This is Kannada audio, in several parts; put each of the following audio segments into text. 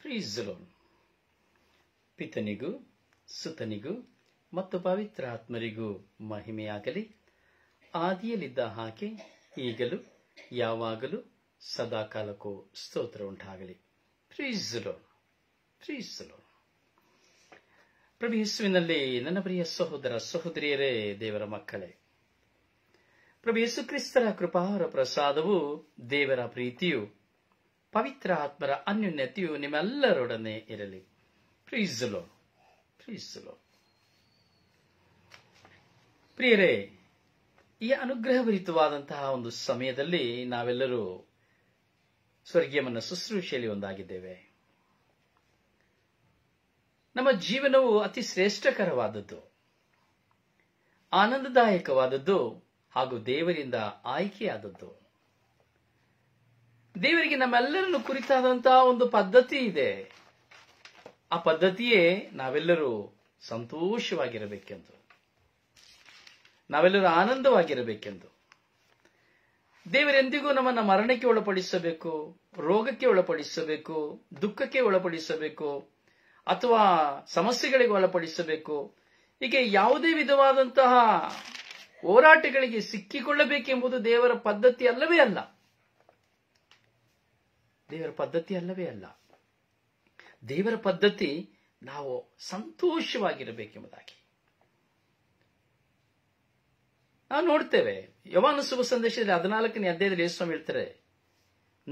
ಪ್ರೀಸ್ ಲೋನ್ ಪಿತನಿಗೂ ಸುತನಿಗೂ ಮತ್ತು ಪವಿತ್ರ ಆತ್ಮರಿಗೂ ಮಹಿಮೆಯಾಗಲಿ ಆದಿಯಲ್ಲಿದ್ದ ಹಾಗೆ ಈಗಲೂ ಯಾವಾಗಲೂ ಸದಾಕಾಲಕ್ಕೂ ಸ್ತೋತ್ರ ಉಂಟಾಗಲಿ ಪ್ರೀಸ್ ಲೋನ್ ಪ್ರೀಸ್ ಲೋನ್ ನನ್ನ ಪ್ರಿಯ ಸಹೋದರ ಸಹೋದರಿಯರೇ ದೇವರ ಮಕ್ಕಳೇ ಪ್ರಭು ಯೇಸು ಕ್ರಿಸ್ತರ ಕೃಪಾರ ಪ್ರಸಾದವು ದೇವರ ಪ್ರೀತಿಯು ಪವಿತ್ರ ಆತ್ಮರ ಅನ್ಯೂನ್ಯತೆಯು ನಿಮ್ಮೆಲ್ಲರೊಡನೆ ಇರಲಿ ಪ್ರೀಸಲೋ ಪ್ರೀಸಲೋ ಪ್ರಿಯರೇ ಈ ಅನುಗ್ರಹಭರಿತವಾದಂತಹ ಒಂದು ಸಮಯದಲ್ಲಿ ನಾವೆಲ್ಲರೂ ಸ್ವರ್ಗೀಯಮನ ಶುಶ್ರೂಷೆಯಲ್ಲಿ ಒಂದಾಗಿದ್ದೇವೆ ನಮ್ಮ ಜೀವನವು ಅತಿ ಶ್ರೇಷ್ಠಕರವಾದದ್ದು ಆನಂದದಾಯಕವಾದದ್ದು ಹಾಗೂ ದೇವರಿಂದ ಆಯ್ಕೆಯಾದದ್ದು ದೇವರಿಗೆ ನಮ್ಮೆಲ್ಲರನ್ನು ಕುರಿತಾದಂತಹ ಒಂದು ಪದ್ಧತಿ ಇದೆ ಆ ಪದ್ಧತಿಯೇ ನಾವೆಲ್ಲರೂ ಸಂತೋಷವಾಗಿರಬೇಕೆಂದು ನಾವೆಲ್ಲರೂ ಆನಂದವಾಗಿರಬೇಕೆಂದು ದೇವರೆಂದಿಗೂ ನಮ್ಮನ್ನು ಮರಣಕ್ಕೆ ಒಳಪಡಿಸಬೇಕು ರೋಗಕ್ಕೆ ಒಳಪಡಿಸಬೇಕು ದುಃಖಕ್ಕೆ ಒಳಪಡಿಸಬೇಕು ಅಥವಾ ಸಮಸ್ಯೆಗಳಿಗೆ ಒಳಪಡಿಸಬೇಕು ಹೀಗೆ ಯಾವುದೇ ವಿಧವಾದಂತಹ ಹೋರಾಟಗಳಿಗೆ ಸಿಕ್ಕಿಕೊಳ್ಳಬೇಕೆಂಬುದು ದೇವರ ಪದ್ಧತಿ ಅಲ್ಲವೇ ಅಲ್ಲ ದೇವರ ಪದ್ಧತಿ ಅಲ್ಲವೇ ಅಲ್ಲ ದೇವರ ಪದ್ಧತಿ ನಾವು ಸಂತೋಷವಾಗಿರಬೇಕೆಂಬುದಾಗಿ ನಾವು ನೋಡ್ತೇವೆ ಯವಾನ ಶುಭ ಸಂದೇಶದಲ್ಲಿ ಹದಿನಾಲ್ಕನೇ ಅಧ್ಯಾಯದಲ್ಲಿ ಯೇಸ್ವಾಮಿ ಹೇಳ್ತಾರೆ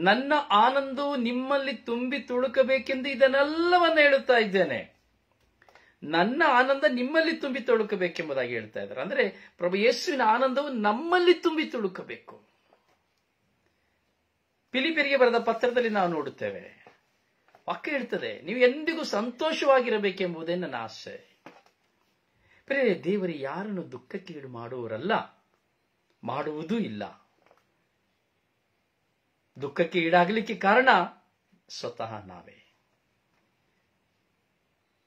ನನ್ನ ಆನಂದವು ನಿಮ್ಮಲ್ಲಿ ತುಂಬಿ ತುಳುಕಬೇಕೆಂದು ಇದನ್ನೆಲ್ಲವನ್ನ ಹೇಳುತ್ತಾ ಇದ್ದೇನೆ ನನ್ನ ಆನಂದ ನಿಮ್ಮಲ್ಲಿ ತುಂಬಿ ತುಳುಕಬೇಕೆಂಬುದಾಗಿ ಹೇಳ್ತಾ ಇದ್ದಾರೆ ಅಂದ್ರೆ ಪ್ರಭು ಯೇಸುವಿನ ಆನಂದವು ನಮ್ಮಲ್ಲಿ ತುಂಬಿ ತುಳುಕಬೇಕು ಫಿಲಿಪಿರಿಗೆ ಬರೆದ ಪತ್ರದಲ್ಲಿ ನಾವು ನೋಡುತ್ತೇವೆ ವಾಕ್ಯ ಹೇಳ್ತದೆ ನೀವು ಎಂದಿಗೂ ಸಂತೋಷವಾಗಿರಬೇಕೆಂಬುದೇ ನನ್ನ ಆಸೆ ಪ್ರೇರೆ ದೇವರು ಯಾರನ್ನು ಈಡು ಮಾಡುವವರಲ್ಲ ಮಾಡುವುದೂ ಇಲ್ಲ ದುಃಖಕ್ಕೆ ಈಡಾಗಲಿಕ್ಕೆ ಕಾರಣ ಸ್ವತಃ ನಾವೇ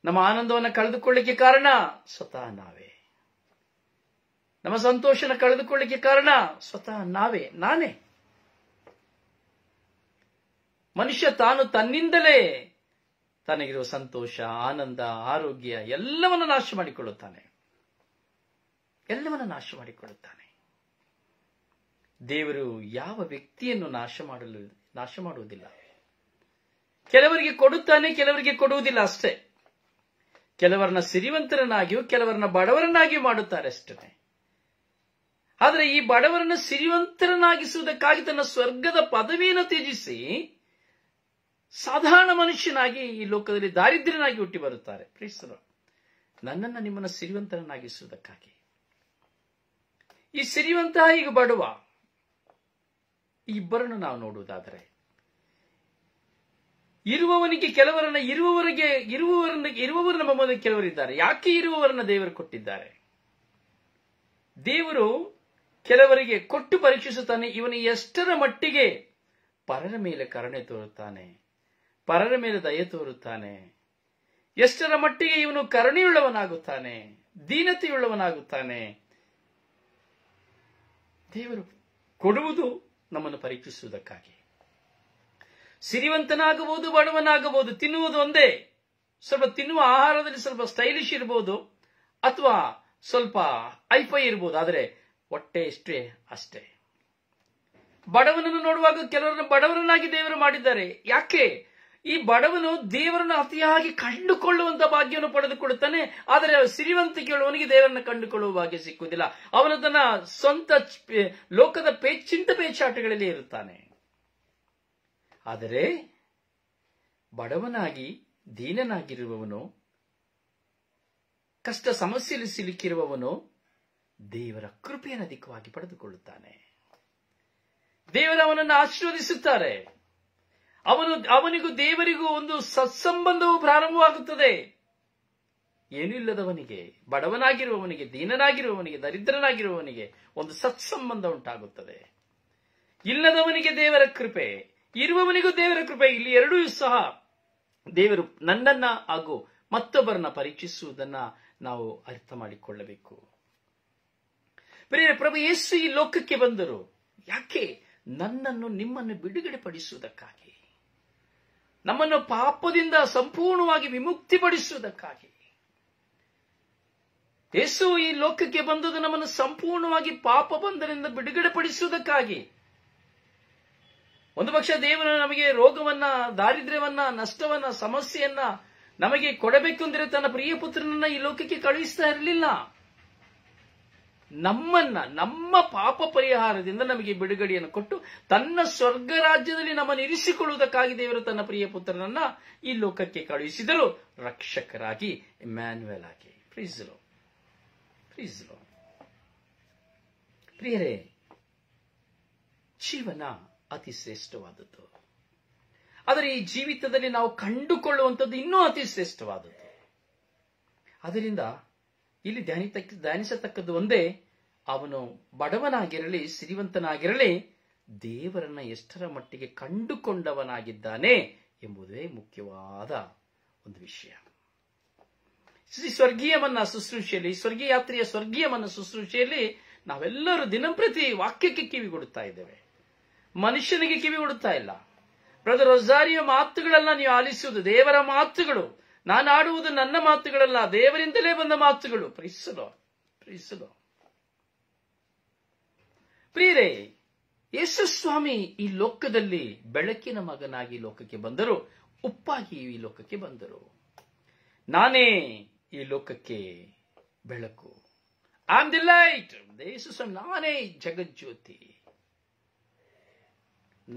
ನಮ್ಮ ಆನಂದವನ್ನು ಕಳೆದುಕೊಳ್ಳಿಕ್ಕೆ ಕಾರಣ ಸ್ವತಃ ನಾವೇ ನಮ್ಮ ಸಂತೋಷನ ಕಳೆದುಕೊಳ್ಳಿಕ್ಕೆ ಕಾರಣ ಸ್ವತಃ ನಾವೇ ನಾನೇ ಮನುಷ್ಯ ತಾನು ತನ್ನಿಂದಲೇ ತನಗಿರುವ ಸಂತೋಷ ಆನಂದ ಆರೋಗ್ಯ ಎಲ್ಲವನ್ನು ನಾಶ ಮಾಡಿಕೊಳ್ಳುತ್ತಾನೆ ಎಲ್ಲವನ್ನು ನಾಶ ಮಾಡಿಕೊಳ್ಳುತ್ತಾನೆ ದೇವರು ಯಾವ ವ್ಯಕ್ತಿಯನ್ನು ನಾಶ ಮಾಡಲು ನಾಶ ಮಾಡುವುದಿಲ್ಲ ಕೆಲವರಿಗೆ ಕೊಡುತ್ತಾನೆ ಕೆಲವರಿಗೆ ಕೊಡುವುದಿಲ್ಲ ಅಷ್ಟೇ ಕೆಲವರನ್ನ ಸಿರಿವಂತರನ್ನಾಗಿಯೂ ಕೆಲವರನ್ನ ಬಡವರನ್ನಾಗಿಯೂ ಮಾಡುತ್ತಾರೆ ಅಷ್ಟೇ ಆದರೆ ಈ ಬಡವರನ್ನು ಸಿರಿವಂತರನ್ನಾಗಿಸುವುದಕ್ಕಾಗಿ ತನ್ನ ಸ್ವರ್ಗದ ಪದವಿಯನ್ನು ತ್ಯಜಿಸಿ ಸಾಧಾರಣ ಮನುಷ್ಯನಾಗಿ ಈ ಲೋಕದಲ್ಲಿ ದಾರಿದ್ರ್ಯನಾಗಿ ಹುಟ್ಟಿ ಬರುತ್ತಾರೆ ಕ್ರೈಸ್ತರು ನನ್ನನ್ನು ನಿಮ್ಮನ್ನು ಸಿರಿವಂತನನ್ನಾಗಿಸುವುದಕ್ಕಾಗಿ ಈ ಸಿರಿವಂತಹ ಈಗ ಬಡವ ಇಬ್ಬರನ್ನು ನಾವು ನೋಡುವುದಾದರೆ ಇರುವವನಿಗೆ ಕೆಲವರನ್ನ ಇರುವವರಿಗೆ ಇರುವವರನ್ನ ಇರುವವರು ನಮ್ಮ ಕೆಲವರಿದ್ದಾರೆ ಯಾಕೆ ಇರುವವರನ್ನ ದೇವರು ಕೊಟ್ಟಿದ್ದಾರೆ ದೇವರು ಕೆಲವರಿಗೆ ಕೊಟ್ಟು ಪರೀಕ್ಷಿಸುತ್ತಾನೆ ಇವನು ಎಷ್ಟರ ಮಟ್ಟಿಗೆ ಪರರ ಮೇಲೆ ಕರುಣೆ ತೋರುತ್ತಾನೆ ಪರರ ಮೇಲೆ ದಯೆ ತೋರುತ್ತಾನೆ ಎಷ್ಟರ ಮಟ್ಟಿಗೆ ಇವನು ಕರುಣೆಯುಳ್ಳವನಾಗುತ್ತಾನೆ ದೀನತೆಯುಳ್ಳವನಾಗುತ್ತಾನೆ ದೇವರು ಕೊಡುವುದು ನಮ್ಮನ್ನು ಪರೀಕ್ಷಿಸುವುದಕ್ಕಾಗಿ ಸಿರಿವಂತನಾಗಬಹುದು ಬಡವನಾಗಬಹುದು ತಿನ್ನುವುದು ಒಂದೇ ಸ್ವಲ್ಪ ತಿನ್ನುವ ಆಹಾರದಲ್ಲಿ ಸ್ವಲ್ಪ ಸ್ಟೈಲಿಶ್ ಇರಬಹುದು ಅಥವಾ ಸ್ವಲ್ಪ ಐಫೈ ಇರಬಹುದು ಆದರೆ ಹೊಟ್ಟೆ ಎಷ್ಟೇ ಅಷ್ಟೇ ಬಡವನನ್ನು ನೋಡುವಾಗ ಕೆಲವರನ್ನು ಬಡವರನ್ನಾಗಿ ದೇವರು ಮಾಡಿದ್ದಾರೆ ಯಾಕೆ ಈ ಬಡವನು ದೇವರನ್ನು ಅತಿಯಾಗಿ ಕಂಡುಕೊಳ್ಳುವಂತ ಭಾಗ್ಯವನ್ನು ಪಡೆದುಕೊಳ್ಳುತ್ತಾನೆ ಆದರೆ ಕೇಳುವವನಿಗೆ ದೇವರನ್ನು ಕಂಡುಕೊಳ್ಳುವ ಭಾಗ್ಯ ಸಿಕ್ಕುವುದಿಲ್ಲ ಅವನು ತನ್ನ ಸ್ವಂತ ಲೋಕದ ಪೇ ಚಿಂತ ಪೇಚಾಟಗಳಲ್ಲಿ ಇರುತ್ತಾನೆ ಆದರೆ ಬಡವನಾಗಿ ದೀನನಾಗಿರುವವನು ಕಷ್ಟ ಸಮಸ್ಯೆಯಲ್ಲಿ ಸಿಲುಕಿರುವವನು ದೇವರ ಕೃಪೆಯನ್ನು ಅಧಿಕವಾಗಿ ಪಡೆದುಕೊಳ್ಳುತ್ತಾನೆ ದೇವರವನನ್ನು ಆಶೀರ್ವದಿಸುತ್ತಾರೆ ಅವನು ಅವನಿಗೂ ದೇವರಿಗೂ ಒಂದು ಸತ್ಸಂಬಂಧವು ಪ್ರಾರಂಭವಾಗುತ್ತದೆ ಇಲ್ಲದವನಿಗೆ ಬಡವನಾಗಿರುವವನಿಗೆ ದೀನನಾಗಿರುವವನಿಗೆ ದರಿದ್ರನಾಗಿರುವವನಿಗೆ ಒಂದು ಸತ್ಸಂಬಂಧ ಉಂಟಾಗುತ್ತದೆ ಇಲ್ಲದವನಿಗೆ ದೇವರ ಕೃಪೆ ಇರುವವನಿಗೂ ದೇವರ ಕೃಪೆ ಇಲ್ಲಿ ಎರಡೂ ಸಹ ದೇವರು ನನ್ನನ್ನ ಹಾಗೂ ಮತ್ತೊಬ್ಬರನ್ನ ಪರೀಕ್ಷಿಸುವುದನ್ನ ನಾವು ಅರ್ಥ ಮಾಡಿಕೊಳ್ಳಬೇಕು ಪ್ರಭು ಯೇಸು ಈ ಲೋಕಕ್ಕೆ ಬಂದರು ಯಾಕೆ ನನ್ನನ್ನು ನಿಮ್ಮನ್ನು ಬಿಡುಗಡೆ ಪಡಿಸುವುದಕ್ಕಾಗಿ ನಮ್ಮನ್ನು ಪಾಪದಿಂದ ಸಂಪೂರ್ಣವಾಗಿ ವಿಮುಕ್ತಿಪಡಿಸುವುದಕ್ಕಾಗಿ ಯೇಸು ಈ ಲೋಕಕ್ಕೆ ಬಂದದ್ದು ನಮ್ಮನ್ನು ಸಂಪೂರ್ಣವಾಗಿ ಪಾಪ ಬಂಧನದಿಂದ ಬಿಡುಗಡೆ ಪಡಿಸುವುದಕ್ಕಾಗಿ ಒಂದು ಪಕ್ಷ ದೇವರು ನಮಗೆ ರೋಗವನ್ನ ದಾರಿದ್ರ್ಯವನ್ನ ನಷ್ಟವನ್ನ ಸಮಸ್ಯೆಯನ್ನ ನಮಗೆ ಕೊಡಬೇಕು ಅಂದರೆ ತನ್ನ ಪ್ರಿಯ ಪುತ್ರನನ್ನ ಈ ಲೋಕಕ್ಕೆ ಕಳುಹಿಸ್ತಾ ಇರಲಿಲ್ಲ ನಮ್ಮನ್ನ ನಮ್ಮ ಪಾಪ ಪರಿಹಾರದಿಂದ ನಮಗೆ ಬಿಡುಗಡೆಯನ್ನು ಕೊಟ್ಟು ತನ್ನ ಸ್ವರ್ಗ ರಾಜ್ಯದಲ್ಲಿ ನಮ್ಮನ್ನು ಇರಿಸಿಕೊಳ್ಳುವುದಕ್ಕಾಗಿ ದೇವರು ತನ್ನ ಪ್ರಿಯ ಪುತ್ರನನ್ನ ಈ ಲೋಕಕ್ಕೆ ಕಳುಹಿಸಿದರು ರಕ್ಷಕರಾಗಿ ಮ್ಯಾನ್ಯಲ್ ಆಗಿ ಪ್ರೀಸಲು ಪ್ರೀಸಲು ಪ್ರಿಯರೇ ಜೀವನ ಅತಿ ಶ್ರೇಷ್ಠವಾದದ್ದು ಆದರೆ ಈ ಜೀವಿತದಲ್ಲಿ ನಾವು ಕಂಡುಕೊಳ್ಳುವಂಥದ್ದು ಇನ್ನೂ ಅತಿ ಶ್ರೇಷ್ಠವಾದದ್ದು ಅದರಿಂದ ಇಲ್ಲಿ ಧ್ಯಾನಿತಕ್ಕ ಧ್ಯಾನಿಸತಕ್ಕದ್ದು ಒಂದೇ ಅವನು ಬಡವನಾಗಿರಲಿ ಸಿರಿವಂತನಾಗಿರಲಿ ದೇವರನ್ನ ಎಷ್ಟರ ಮಟ್ಟಿಗೆ ಕಂಡುಕೊಂಡವನಾಗಿದ್ದಾನೆ ಎಂಬುದೇ ಮುಖ್ಯವಾದ ಒಂದು ವಿಷಯ ಸ್ವರ್ಗೀಯವನ್ನ ಶುಶ್ರೂಷೆಯಲ್ಲಿ ಸ್ವರ್ಗೀಯ ಯಾತ್ರೆಯ ಸ್ವರ್ಗೀಯವನ್ನ ಶುಶ್ರೂಷೆಯಲ್ಲಿ ನಾವೆಲ್ಲರೂ ದಿನಂಪ್ರತಿ ವಾಕ್ಯಕ್ಕೆ ಕಿವಿ ಕೊಡುತ್ತಾ ಇದ್ದೇವೆ ಮನುಷ್ಯನಿಗೆ ಕಿವಿ ಕೊಡುತ್ತಾ ಇಲ್ಲ ಬ್ರದರ್ ರೊಜಾರಿಯ ಮಾತುಗಳನ್ನ ನೀವು ಆಲಿಸುವುದು ದೇವರ ಮಾತುಗಳು ನಾನು ಆಡುವುದು ನನ್ನ ಮಾತುಗಳಲ್ಲ ದೇವರಿಂದಲೇ ಬಂದ ಮಾತುಗಳು ಪ್ರಿಸಲೋ ಪ್ರಿಸಲೋ ಪ್ರಿಯರೇ ಸ್ವಾಮಿ ಈ ಲೋಕದಲ್ಲಿ ಬೆಳಕಿನ ಮಗನಾಗಿ ಲೋಕಕ್ಕೆ ಬಂದರು ಉಪ್ಪಾಗಿ ಈ ಲೋಕಕ್ಕೆ ಬಂದರು ನಾನೇ ಈ ಲೋಕಕ್ಕೆ ಬೆಳಕು ಆಮ್ ದಿ ಲೈಟ್ ಯೇಸುಸ್ವಾಮಿ ನಾನೇ ಜಗಜ್ಯೋತಿ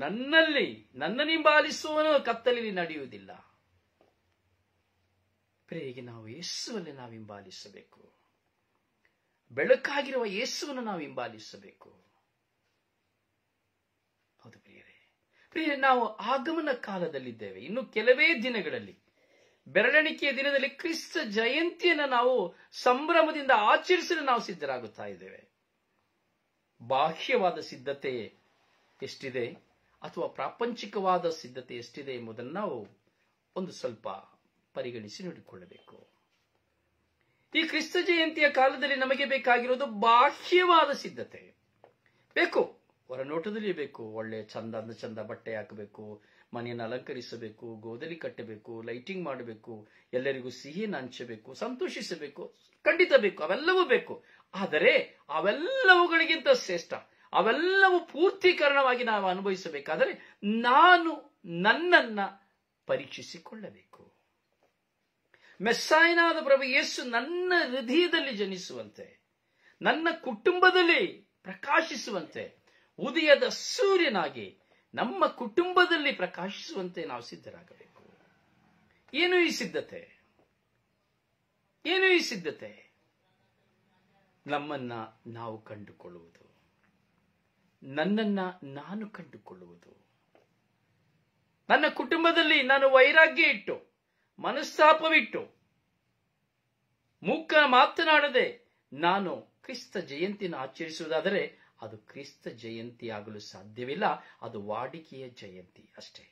ನನ್ನಲ್ಲಿ ನನ್ನ ನಿಂಬಾಲಿಸುವನು ಕತ್ತಲಲ್ಲಿ ನಡೆಯುವುದಿಲ್ಲ ಪ್ರಿಯರಿಗೆ ನಾವು ಯೇಸುವನ್ನು ನಾವು ಹಿಂಬಾಲಿಸಬೇಕು ಬೆಳಕಾಗಿರುವ ಯೇಸುವನ್ನು ನಾವು ಹಿಂಬಾಲಿಸಬೇಕು ಹೌದು ಪ್ರಿಯರೇ ನಾವು ಆಗಮನ ಕಾಲದಲ್ಲಿದ್ದೇವೆ ಇನ್ನು ಕೆಲವೇ ದಿನಗಳಲ್ಲಿ ಬೆರಳೆಣಿಕೆಯ ದಿನದಲ್ಲಿ ಕ್ರಿಸ್ತ ಜಯಂತಿಯನ್ನು ನಾವು ಸಂಭ್ರಮದಿಂದ ಆಚರಿಸಲು ನಾವು ಸಿದ್ಧರಾಗುತ್ತಾ ಇದ್ದೇವೆ ಬಾಹ್ಯವಾದ ಸಿದ್ಧತೆ ಎಷ್ಟಿದೆ ಅಥವಾ ಪ್ರಾಪಂಚಿಕವಾದ ಸಿದ್ಧತೆ ಎಷ್ಟಿದೆ ಎಂಬುದನ್ನು ನಾವು ಒಂದು ಸ್ವಲ್ಪ ಪರಿಗಣಿಸಿ ನೋಡಿಕೊಳ್ಳಬೇಕು ಈ ಕ್ರಿಸ್ತ ಜಯಂತಿಯ ಕಾಲದಲ್ಲಿ ನಮಗೆ ಬೇಕಾಗಿರೋದು ಬಾಹ್ಯವಾದ ಸಿದ್ಧತೆ ಬೇಕು ಹೊರನೋಟದಲ್ಲಿ ಬೇಕು ಒಳ್ಳೆ ಚಂದ ಅಂದ ಚಂದ ಬಟ್ಟೆ ಹಾಕಬೇಕು ಮನೆಯನ್ನು ಅಲಂಕರಿಸಬೇಕು ಗೋದಲಿ ಕಟ್ಟಬೇಕು ಲೈಟಿಂಗ್ ಮಾಡಬೇಕು ಎಲ್ಲರಿಗೂ ಸಿಹಿಯನ್ನು ಹಂಚಬೇಕು ಸಂತೋಷಿಸಬೇಕು ಖಂಡಿತ ಬೇಕು ಅವೆಲ್ಲವೂ ಬೇಕು ಆದರೆ ಅವೆಲ್ಲವುಗಳಿಗಿಂತ ಶ್ರೇಷ್ಠ ಅವೆಲ್ಲವೂ ಪೂರ್ತೀಕರಣವಾಗಿ ನಾವು ಅನುಭವಿಸಬೇಕಾದರೆ ನಾನು ನನ್ನನ್ನು ಪರೀಕ್ಷಿಸಿಕೊಳ್ಳಬೇಕು ಮೆಸ್ಸಾಯನಾದ ಪ್ರಭು ಯೇಸು ನನ್ನ ಹೃದಯದಲ್ಲಿ ಜನಿಸುವಂತೆ ನನ್ನ ಕುಟುಂಬದಲ್ಲಿ ಪ್ರಕಾಶಿಸುವಂತೆ ಉದಯದ ಸೂರ್ಯನಾಗಿ ನಮ್ಮ ಕುಟುಂಬದಲ್ಲಿ ಪ್ರಕಾಶಿಸುವಂತೆ ನಾವು ಸಿದ್ಧರಾಗಬೇಕು ಏನು ಈ ಸಿದ್ಧತೆ ಏನು ಈ ಸಿದ್ಧತೆ ನಮ್ಮನ್ನ ನಾವು ಕಂಡುಕೊಳ್ಳುವುದು ನನ್ನನ್ನ ನಾನು ಕಂಡುಕೊಳ್ಳುವುದು ನನ್ನ ಕುಟುಂಬದಲ್ಲಿ ನಾನು ವೈರಾಗ್ಯ ಇಟ್ಟು ಮನಸ್ತಾಪವಿಟ್ಟು ಮೂಕ ಮಾತನಾಡದೆ ನಾನು ಕ್ರಿಸ್ತ ಜಯಂತಿಯನ್ನು ಆಚರಿಸುವುದಾದರೆ ಅದು ಕ್ರಿಸ್ತ ಜಯಂತಿ ಆಗಲು ಸಾಧ್ಯವಿಲ್ಲ ಅದು ವಾಡಿಕೆಯ ಜಯಂತಿ ಅಷ್ಟೇ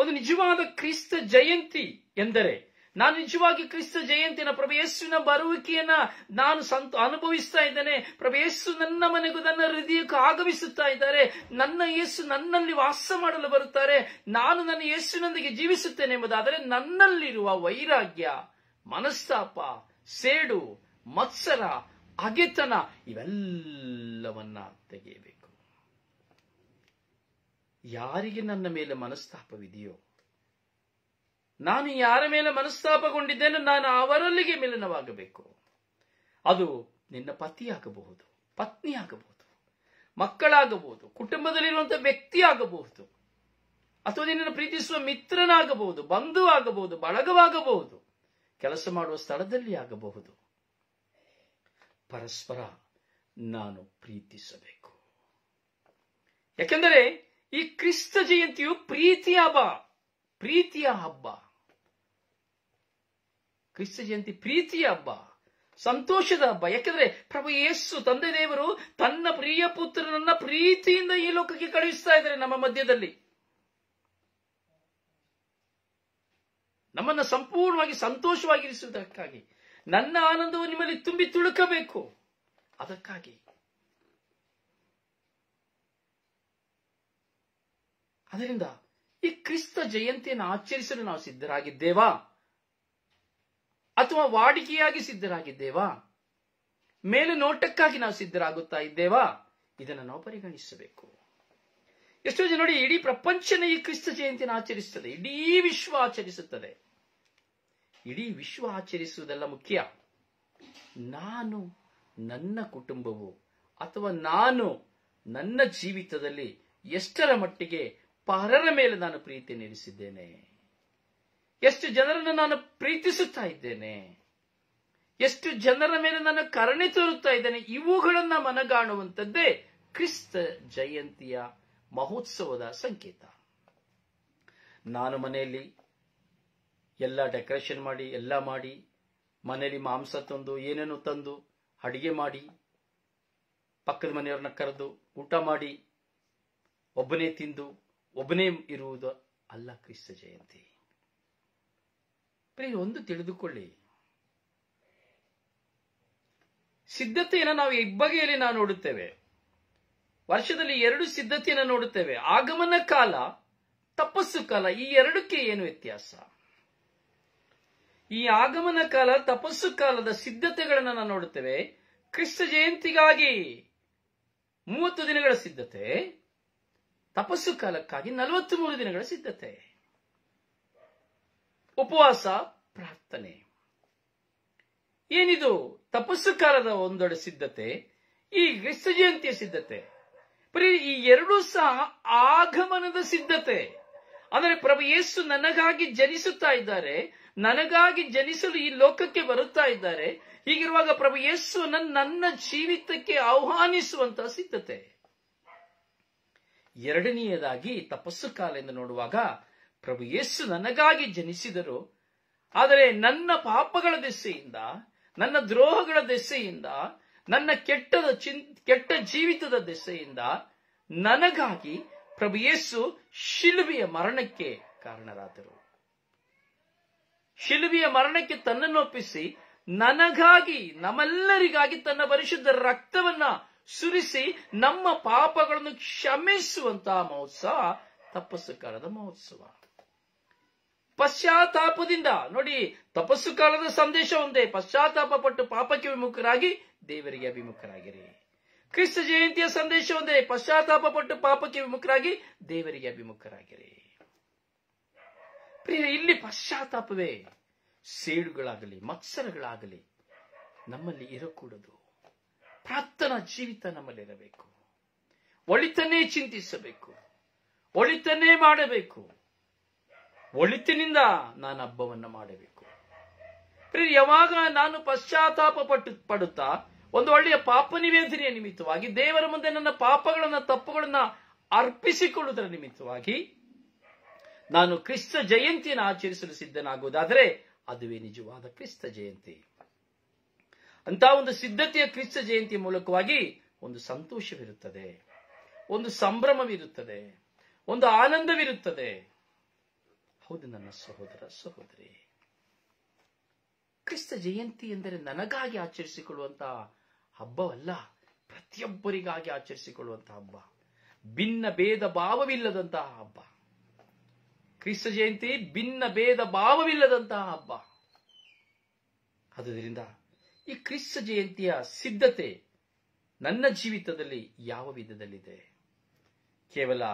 ಒಂದು ನಿಜವಾದ ಕ್ರಿಸ್ತ ಜಯಂತಿ ಎಂದರೆ ನಾನು ನಿಜವಾಗಿ ಕ್ರಿಸ್ತ ಜಯಂತಿನ ಪ್ರಭೇಸುವಿನ ಬರುವಿಕೆಯನ್ನ ನಾನು ಸಂತ ಅನುಭವಿಸ್ತಾ ಇದ್ದೇನೆ ಪ್ರಭೇಸು ನನ್ನ ಮನೆಗೂ ನನ್ನ ಹೃದಯಕ್ಕೂ ಆಗಮಿಸುತ್ತಾ ಇದ್ದಾರೆ ನನ್ನ ಯೇಸು ನನ್ನಲ್ಲಿ ವಾಸ ಮಾಡಲು ಬರುತ್ತಾರೆ ನಾನು ನನ್ನ ಯೇಸುನೊಂದಿಗೆ ಜೀವಿಸುತ್ತೇನೆ ಎಂಬುದಾದರೆ ನನ್ನಲ್ಲಿರುವ ವೈರಾಗ್ಯ ಮನಸ್ತಾಪ ಸೇಡು ಮತ್ಸರ ಅಗೆತನ ಇವೆಲ್ಲವನ್ನ ತೆಗೆಯಬೇಕು ಯಾರಿಗೆ ನನ್ನ ಮೇಲೆ ಮನಸ್ತಾಪವಿದೆಯೋ ನಾನು ಯಾರ ಮೇಲೆ ಮನಸ್ತಾಪಗೊಂಡಿದ್ದೇನೆ ನಾನು ಅವರಲ್ಲಿಗೆ ಮಿಲನವಾಗಬೇಕು ಅದು ನಿನ್ನ ಪತಿಯಾಗಬಹುದು ಪತ್ನಿ ಆಗಬಹುದು ಮಕ್ಕಳಾಗಬಹುದು ಕುಟುಂಬದಲ್ಲಿರುವಂತಹ ವ್ಯಕ್ತಿ ಆಗಬಹುದು ಅಥವಾ ನಿನ್ನನ್ನು ಪ್ರೀತಿಸುವ ಮಿತ್ರನಾಗಬಹುದು ಬಂಧು ಆಗಬಹುದು ಬಳಗವಾಗಬಹುದು ಕೆಲಸ ಮಾಡುವ ಸ್ಥಳದಲ್ಲಿ ಆಗಬಹುದು ಪರಸ್ಪರ ನಾನು ಪ್ರೀತಿಸಬೇಕು ಯಾಕೆಂದರೆ ಈ ಕ್ರಿಸ್ತ ಜಯಂತಿಯು ಪ್ರೀತಿಯ ಹಬ್ಬ ಪ್ರೀತಿಯ ಹಬ್ಬ ಕ್ರಿಸ್ತ ಜಯಂತಿ ಪ್ರೀತಿಯ ಹಬ್ಬ ಸಂತೋಷದ ಹಬ್ಬ ಯಾಕೆಂದ್ರೆ ಪ್ರಭು ಯೇಸು ತಂದೆ ದೇವರು ತನ್ನ ಪ್ರಿಯ ಪುತ್ರನನ್ನ ಪ್ರೀತಿಯಿಂದ ಈ ಲೋಕಕ್ಕೆ ಕಳುಹಿಸ್ತಾ ಇದ್ದಾರೆ ನಮ್ಮ ಮಧ್ಯದಲ್ಲಿ ನಮ್ಮನ್ನ ಸಂಪೂರ್ಣವಾಗಿ ಸಂತೋಷವಾಗಿರಿಸುವುದಕ್ಕಾಗಿ ನನ್ನ ಆನಂದವು ನಿಮ್ಮಲ್ಲಿ ತುಂಬಿ ತುಳುಕಬೇಕು ಅದಕ್ಕಾಗಿ ಅದರಿಂದ ಈ ಕ್ರಿಸ್ತ ಜಯಂತಿಯನ್ನು ಆಚರಿಸಲು ನಾವು ಸಿದ್ಧರಾಗಿದ್ದೇವಾ ಅಥವಾ ವಾಡಿಕೆಯಾಗಿ ಸಿದ್ಧರಾಗಿದ್ದೇವಾ ಮೇಲು ನೋಟಕ್ಕಾಗಿ ನಾವು ಸಿದ್ಧರಾಗುತ್ತಾ ಇದ್ದೇವಾ ಇದನ್ನು ನಾವು ಪರಿಗಣಿಸಬೇಕು ಎಷ್ಟೋ ಜನ ನೋಡಿ ಇಡೀ ಪ್ರಪಂಚನೇ ಈ ಕ್ರಿಸ್ತ ಜಯಂತಿನ ಆಚರಿಸುತ್ತದೆ ಇಡೀ ವಿಶ್ವ ಆಚರಿಸುತ್ತದೆ ಇಡೀ ವಿಶ್ವ ಆಚರಿಸುವುದೆಲ್ಲ ಮುಖ್ಯ ನಾನು ನನ್ನ ಕುಟುಂಬವು ಅಥವಾ ನಾನು ನನ್ನ ಜೀವಿತದಲ್ಲಿ ಎಷ್ಟರ ಮಟ್ಟಿಗೆ ಪರರ ಮೇಲೆ ನಾನು ಪ್ರೀತಿ ನೆನೆಸಿದ್ದೇನೆ ಎಷ್ಟು ಜನರನ್ನು ನಾನು ಪ್ರೀತಿಸುತ್ತಾ ಇದ್ದೇನೆ ಎಷ್ಟು ಜನರ ಮೇಲೆ ನಾನು ಕರುಣೆ ತೋರುತ್ತಾ ಇದ್ದೇನೆ ಇವುಗಳನ್ನ ಮನಗಾಣುವಂಥದ್ದೇ ಕ್ರಿಸ್ತ ಜಯಂತಿಯ ಮಹೋತ್ಸವದ ಸಂಕೇತ ನಾನು ಮನೆಯಲ್ಲಿ ಎಲ್ಲ ಡೆಕೋರೇಷನ್ ಮಾಡಿ ಎಲ್ಲ ಮಾಡಿ ಮನೆಯಲ್ಲಿ ಮಾಂಸ ತಂದು ಏನೇನು ತಂದು ಅಡಿಗೆ ಮಾಡಿ ಪಕ್ಕದ ಮನೆಯವ್ರನ್ನ ಕರೆದು ಊಟ ಮಾಡಿ ಒಬ್ಬನೇ ತಿಂದು ಒಬ್ಬನೇ ಇರುವುದು ಅಲ್ಲ ಕ್ರಿಸ್ತ ಜಯಂತಿ ಒಂದು ತಿಳಿದುಕೊಳ್ಳಿ ಸಿದ್ಧತೆಯನ್ನು ನಾವು ಇಬ್ಬಗೆಯಲ್ಲಿ ನಾವು ನೋಡುತ್ತೇವೆ ವರ್ಷದಲ್ಲಿ ಎರಡು ಸಿದ್ಧತೆಯನ್ನು ನೋಡುತ್ತೇವೆ ಆಗಮನ ಕಾಲ ತಪಸ್ಸು ಕಾಲ ಈ ಎರಡಕ್ಕೆ ಏನು ವ್ಯತ್ಯಾಸ ಈ ಆಗಮನ ಕಾಲ ತಪಸ್ಸು ಕಾಲದ ಸಿದ್ಧತೆಗಳನ್ನು ನಾವು ನೋಡುತ್ತೇವೆ ಕ್ರಿಸ್ತ ಜಯಂತಿಗಾಗಿ ಮೂವತ್ತು ದಿನಗಳ ಸಿದ್ಧತೆ ತಪಸ್ಸು ಕಾಲಕ್ಕಾಗಿ ನಲವತ್ತು ಮೂರು ದಿನಗಳ ಸಿದ್ಧತೆ ಉಪವಾಸ ಪ್ರಾರ್ಥನೆ ಏನಿದು ತಪಸ್ಸು ಕಾಲದ ಒಂದೊಡೆ ಸಿದ್ಧತೆ ಈ ಕ್ರಿಸ್ತ ಜಯಂತಿಯ ಸಿದ್ಧತೆ ಬರೀ ಈ ಎರಡೂ ಸಹ ಆಗಮನದ ಸಿದ್ಧತೆ ಅಂದರೆ ಪ್ರಭು ಯೇಸು ನನಗಾಗಿ ಜನಿಸುತ್ತಾ ಇದ್ದಾರೆ ನನಗಾಗಿ ಜನಿಸಲು ಈ ಲೋಕಕ್ಕೆ ಬರುತ್ತಾ ಇದ್ದಾರೆ ಹೀಗಿರುವಾಗ ಪ್ರಭು ಯೇಸು ನನ್ನ ಜೀವಿತಕ್ಕೆ ಆಹ್ವಾನಿಸುವಂತಹ ಸಿದ್ಧತೆ ಎರಡನೆಯದಾಗಿ ತಪಸ್ಸು ಕಾಲ ಎಂದು ನೋಡುವಾಗ ಪ್ರಭು ಯೇಸು ನನಗಾಗಿ ಜನಿಸಿದರು ಆದರೆ ನನ್ನ ಪಾಪಗಳ ದೆಸೆಯಿಂದ ನನ್ನ ದ್ರೋಹಗಳ ದೆಸೆಯಿಂದ ನನ್ನ ಕೆಟ್ಟದ ಕೆಟ್ಟ ಜೀವಿತದ ದೆಸೆಯಿಂದ ನನಗಾಗಿ ಪ್ರಭು ಯೇಸು ಶಿಲುಬೆಯ ಮರಣಕ್ಕೆ ಕಾರಣರಾದರು ಶಿಲುಬೆಯ ಮರಣಕ್ಕೆ ತನ್ನನ್ನು ಒಪ್ಪಿಸಿ ನನಗಾಗಿ ನಮ್ಮೆಲ್ಲರಿಗಾಗಿ ತನ್ನ ಪರಿಶುದ್ಧ ರಕ್ತವನ್ನ ಸುರಿಸಿ ನಮ್ಮ ಪಾಪಗಳನ್ನು ಕ್ಷಮಿಸುವಂತಹ ಮಹೋತ್ಸವ ತಪಸ್ಸು ಕಾಲದ ಮಹೋತ್ಸವ ಪಶ್ಚಾತ್ತಾಪದಿಂದ ನೋಡಿ ತಪಸ್ಸು ಕಾಲದ ಸಂದೇಶ ಒಂದೇ ಪಶ್ಚಾತ್ತಾಪ ಪಟ್ಟು ಪಾಪಕ್ಕೆ ವಿಮುಖರಾಗಿ ದೇವರಿಗೆ ಅಭಿಮುಖರಾಗಿರಿ ಕ್ರಿಸ್ತ ಜಯಂತಿಯ ಸಂದೇಶ ಒಂದೇ ಪಶ್ಚಾತ್ತಾಪ ಪಟ್ಟು ಪಾಪಕ್ಕೆ ವಿಮುಖರಾಗಿ ದೇವರಿಗೆ ಅಭಿಮುಖರಾಗಿರಿ ಪ್ರಿಯ ಇಲ್ಲಿ ಪಶ್ಚಾತ್ತಾಪವೇ ಸೇಡುಗಳಾಗಲಿ ಮತ್ಸರಗಳಾಗಲಿ ನಮ್ಮಲ್ಲಿ ಇರಕೂಡದು ಪ್ರಾರ್ಥನಾ ಜೀವಿತ ನಮ್ಮಲ್ಲಿರಬೇಕು ಒಳಿತನ್ನೇ ಚಿಂತಿಸಬೇಕು ಒಳಿತನ್ನೇ ಮಾಡಬೇಕು ಒಳಿತಿನಿಂದ ನಾನು ಹಬ್ಬವನ್ನು ಮಾಡಬೇಕು ಯಾವಾಗ ನಾನು ಪಶ್ಚಾತ್ತಾಪ ಪಟ್ಟು ಪಡುತ್ತಾ ಒಂದು ಒಳ್ಳೆಯ ಪಾಪ ನಿವೇದನೆಯ ನಿಮಿತ್ತವಾಗಿ ದೇವರ ಮುಂದೆ ನನ್ನ ಪಾಪಗಳನ್ನ ತಪ್ಪುಗಳನ್ನ ಅರ್ಪಿಸಿಕೊಳ್ಳುವುದರ ನಿಮಿತ್ತವಾಗಿ ನಾನು ಕ್ರಿಸ್ತ ಜಯಂತಿಯನ್ನು ಆಚರಿಸಲು ಸಿದ್ಧನಾಗುವುದಾದರೆ ಅದುವೇ ನಿಜವಾದ ಕ್ರಿಸ್ತ ಜಯಂತಿ ಅಂತ ಒಂದು ಸಿದ್ಧತೆಯ ಕ್ರಿಸ್ತ ಜಯಂತಿ ಮೂಲಕವಾಗಿ ಒಂದು ಸಂತೋಷವಿರುತ್ತದೆ ಒಂದು ಸಂಭ್ರಮವಿರುತ್ತದೆ ಒಂದು ಆನಂದವಿರುತ್ತದೆ ಹೌದು ನನ್ನ ಸಹೋದರ ಸಹೋದರಿ ಕ್ರಿಸ್ತ ಜಯಂತಿ ಎಂದರೆ ನನಗಾಗಿ ಆಚರಿಸಿಕೊಳ್ಳುವಂತಹ ಹಬ್ಬವಲ್ಲ ಪ್ರತಿಯೊಬ್ಬರಿಗಾಗಿ ಆಚರಿಸಿಕೊಳ್ಳುವಂತಹ ಹಬ್ಬ ಭಿನ್ನ ಭೇದ ಭಾವವಿಲ್ಲದಂತಹ ಹಬ್ಬ ಕ್ರಿಸ್ತ ಜಯಂತಿ ಭಿನ್ನ ಭೇದ ಭಾವವಿಲ್ಲದಂತಹ ಹಬ್ಬ ಆದುದರಿಂದ ಈ ಕ್ರಿಸ್ತ ಜಯಂತಿಯ ಸಿದ್ಧತೆ ನನ್ನ ಜೀವಿತದಲ್ಲಿ ಯಾವ ವಿಧದಲ್ಲಿದೆ ಕೇವಲ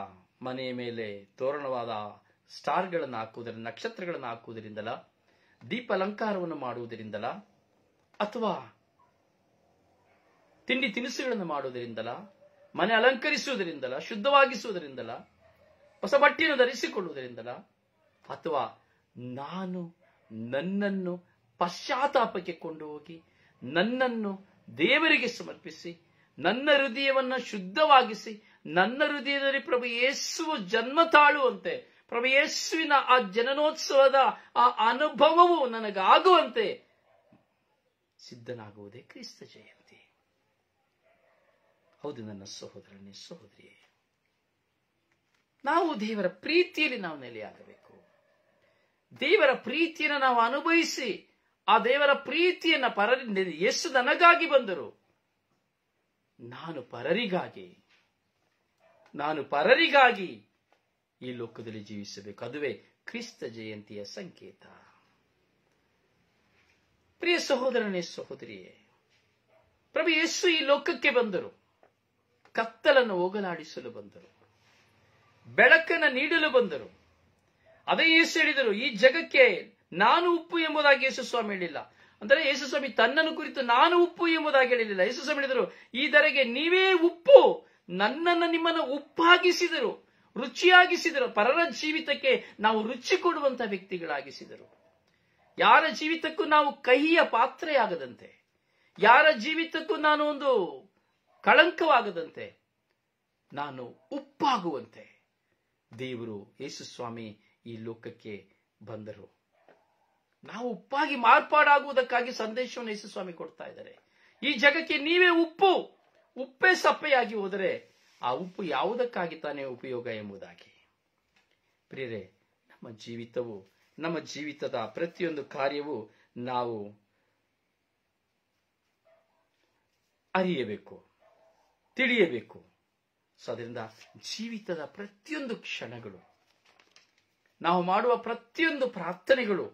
ಮನೆಯ ಮೇಲೆ ತೋರಣವಾದ ಸ್ಟಾರ್ಗಳನ್ನು ಹಾಕುವುದರಿಂದ ನಕ್ಷತ್ರಗಳನ್ನು ಹಾಕುವುದರಿಂದಲ ದೀಪ ಅಲಂಕಾರವನ್ನು ಮಾಡುವುದರಿಂದಲ ಅಥವಾ ತಿಂಡಿ ತಿನಿಸುಗಳನ್ನು ಮಾಡುವುದರಿಂದಲ ಮನೆ ಅಲಂಕರಿಸುವುದರಿಂದಲ ಶುದ್ಧವಾಗಿಸುವುದರಿಂದಲ ಹೊಸ ಬಟ್ಟೆಯನ್ನು ಧರಿಸಿಕೊಳ್ಳುವುದರಿಂದಲ ಅಥವಾ ನಾನು ನನ್ನನ್ನು ಪಶ್ಚಾತ್ತಾಪಕ್ಕೆ ಕೊಂಡು ಹೋಗಿ ನನ್ನನ್ನು ದೇವರಿಗೆ ಸಮರ್ಪಿಸಿ ನನ್ನ ಹೃದಯವನ್ನು ಶುದ್ಧವಾಗಿಸಿ ನನ್ನ ಹೃದಯದಲ್ಲಿ ಪ್ರಭು ಯೇಸುವ ಜನ್ಮ ತಾಳುವಂತೆ ಯೇಸುವಿನ ಆ ಜನನೋತ್ಸವದ ಆ ಅನುಭವವು ನನಗಾಗುವಂತೆ ಸಿದ್ಧನಾಗುವುದೇ ಕ್ರಿಸ್ತ ಜಯಂತಿ ಹೌದು ನನ್ನ ಸಹೋದರನೇ ಸಹೋದರಿಯೇ ನಾವು ದೇವರ ಪ್ರೀತಿಯಲ್ಲಿ ನಾವು ನೆಲೆಯಾಗಬೇಕು ದೇವರ ಪ್ರೀತಿಯನ್ನು ನಾವು ಅನುಭವಿಸಿ ಆ ದೇವರ ಪ್ರೀತಿಯನ್ನ ಪರರಿಂದ ಎಷ್ಟು ನನಗಾಗಿ ಬಂದರು ನಾನು ಪರರಿಗಾಗಿ ನಾನು ಪರರಿಗಾಗಿ ಈ ಲೋಕದಲ್ಲಿ ಜೀವಿಸಬೇಕು ಅದುವೇ ಕ್ರಿಸ್ತ ಜಯಂತಿಯ ಸಂಕೇತ ಪ್ರಿಯ ಸಹೋದರನೇ ಸಹೋದರಿಯೇ ಪ್ರಭು ಯೇಸು ಈ ಲೋಕಕ್ಕೆ ಬಂದರು ಕತ್ತಲನ್ನು ಹೋಗಲಾಡಿಸಲು ಬಂದರು ಬೆಳಕನ್ನು ನೀಡಲು ಬಂದರು ಅದೇ ಯೇಸು ಹೇಳಿದರು ಈ ಜಗಕ್ಕೆ ನಾನು ಉಪ್ಪು ಎಂಬುದಾಗಿ ಯೇಸು ಸ್ವಾಮಿ ಹೇಳಿಲ್ಲ ಅಂದರೆ ಯೇಸು ಸ್ವಾಮಿ ತನ್ನನ್ನು ಕುರಿತು ನಾನು ಉಪ್ಪು ಎಂಬುದಾಗಿ ಹೇಳಿಲ್ಲ ಯೇಸು ಸ್ವಾಮಿ ಹೇಳಿದರು ಈ ದರೆಗೆ ನೀವೇ ಉಪ್ಪು ನನ್ನನ್ನು ನಿಮ್ಮನ್ನು ಉಪ್ಪಾಗಿಸಿದರು ರುಚಿಯಾಗಿಸಿದರು ಪರರ ಜೀವಿತಕ್ಕೆ ನಾವು ರುಚಿ ಕೊಡುವಂತ ವ್ಯಕ್ತಿಗಳಾಗಿಸಿದರು ಯಾರ ಜೀವಿತಕ್ಕೂ ನಾವು ಕಹಿಯ ಪಾತ್ರೆಯಾಗದಂತೆ ಯಾರ ಜೀವಿತಕ್ಕೂ ನಾನು ಒಂದು ಕಳಂಕವಾಗದಂತೆ ನಾನು ಉಪ್ಪಾಗುವಂತೆ ದೇವರು ಯೇಸುಸ್ವಾಮಿ ಈ ಲೋಕಕ್ಕೆ ಬಂದರು ನಾವು ಉಪ್ಪಾಗಿ ಮಾರ್ಪಾಡಾಗುವುದಕ್ಕಾಗಿ ಸಂದೇಶವನ್ನು ಯೇಸುಸ್ವಾಮಿ ಕೊಡ್ತಾ ಇದ್ದಾರೆ ಈ ಜಗಕ್ಕೆ ನೀವೇ ಉಪ್ಪು ಉಪ್ಪೇ ಸಪ್ಪೆಯಾಗಿ ಹೋದರೆ ಆ ಉಪ್ಪು ಯಾವುದಕ್ಕಾಗಿ ತಾನೇ ಉಪಯೋಗ ಎಂಬುದಾಗಿ ಪ್ರಿಯರೇ ನಮ್ಮ ಜೀವಿತವು ನಮ್ಮ ಜೀವಿತದ ಪ್ರತಿಯೊಂದು ಕಾರ್ಯವು ನಾವು ಅರಿಯಬೇಕು ತಿಳಿಯಬೇಕು ಸೊ ಅದರಿಂದ ಜೀವಿತದ ಪ್ರತಿಯೊಂದು ಕ್ಷಣಗಳು ನಾವು ಮಾಡುವ ಪ್ರತಿಯೊಂದು ಪ್ರಾರ್ಥನೆಗಳು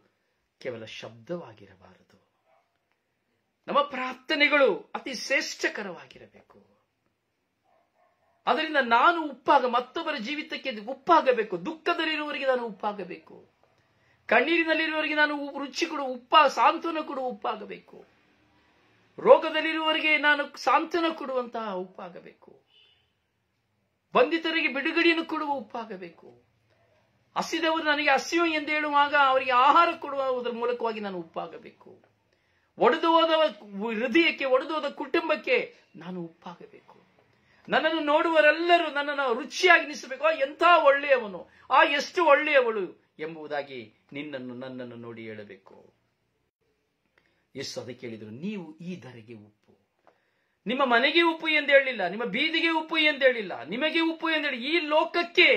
ಕೇವಲ ಶಬ್ದವಾಗಿರಬಾರದು ನಮ್ಮ ಪ್ರಾರ್ಥನೆಗಳು ಅತಿ ಶ್ರೇಷ್ಠಕರವಾಗಿರಬೇಕು ಅದರಿಂದ ನಾನು ಉಪ್ಪಾಗ ಮತ್ತೊಬ್ಬರ ಜೀವಿತಕ್ಕೆ ಉಪ್ಪಾಗಬೇಕು ದುಃಖದಲ್ಲಿರುವವರಿಗೆ ನಾನು ಉಪ್ಪಾಗಬೇಕು ಕಣ್ಣೀರಿನಲ್ಲಿರುವವರಿಗೆ ನಾನು ರುಚಿ ಕೊಡು ಉಪ್ಪ ಸಾಂತ್ವನ ಕೊಡು ಉಪ್ಪಾಗಬೇಕು ರೋಗದಲ್ಲಿರುವವರಿಗೆ ನಾನು ಸಾಂತ್ವನ ಕೊಡುವಂತಹ ಉಪ್ಪಾಗಬೇಕು ಬಂಧಿತರಿಗೆ ಬಿಡುಗಡೆಯನ್ನು ಕೊಡುವ ಉಪ್ಪಾಗಬೇಕು ಹಸಿದವರು ನನಗೆ ಹಸಿಯು ಎಂದು ಹೇಳುವಾಗ ಅವರಿಗೆ ಆಹಾರ ಕೊಡುವುದರ ಮೂಲಕವಾಗಿ ನಾನು ಉಪ್ಪಾಗಬೇಕು ಒಡೆದು ಹೋದ ಹೃದಯಕ್ಕೆ ಒಡೆದು ಹೋದ ಕುಟುಂಬಕ್ಕೆ ನಾನು ಉಪ್ಪಾಗಬೇಕು ನನ್ನನ್ನು ನೋಡುವರೆಲ್ಲರೂ ನನ್ನನ್ನು ರುಚಿಯಾಗಿ ಆ ಎಂಥ ಒಳ್ಳೆಯವನು ಆ ಎಷ್ಟು ಒಳ್ಳೆಯವಳು ಎಂಬುದಾಗಿ ನಿನ್ನನ್ನು ನನ್ನನ್ನು ನೋಡಿ ಹೇಳಬೇಕು ಎಷ್ಟು ಅದಕ್ಕೆ ಹೇಳಿದರು ನೀವು ಈ ಧರೆಗೆ ಉಪ್ಪು ನಿಮ್ಮ ಮನೆಗೆ ಉಪ್ಪು ಎಂದೇಳಿಲ್ಲ ನಿಮ್ಮ ಬೀದಿಗೆ ಉಪ್ಪು ಎಂದೇಳಿಲ್ಲ ನಿಮಗೆ ಉಪ್ಪು ಎಂದು ಹೇಳಿ ಈ ಲೋಕಕ್ಕೆ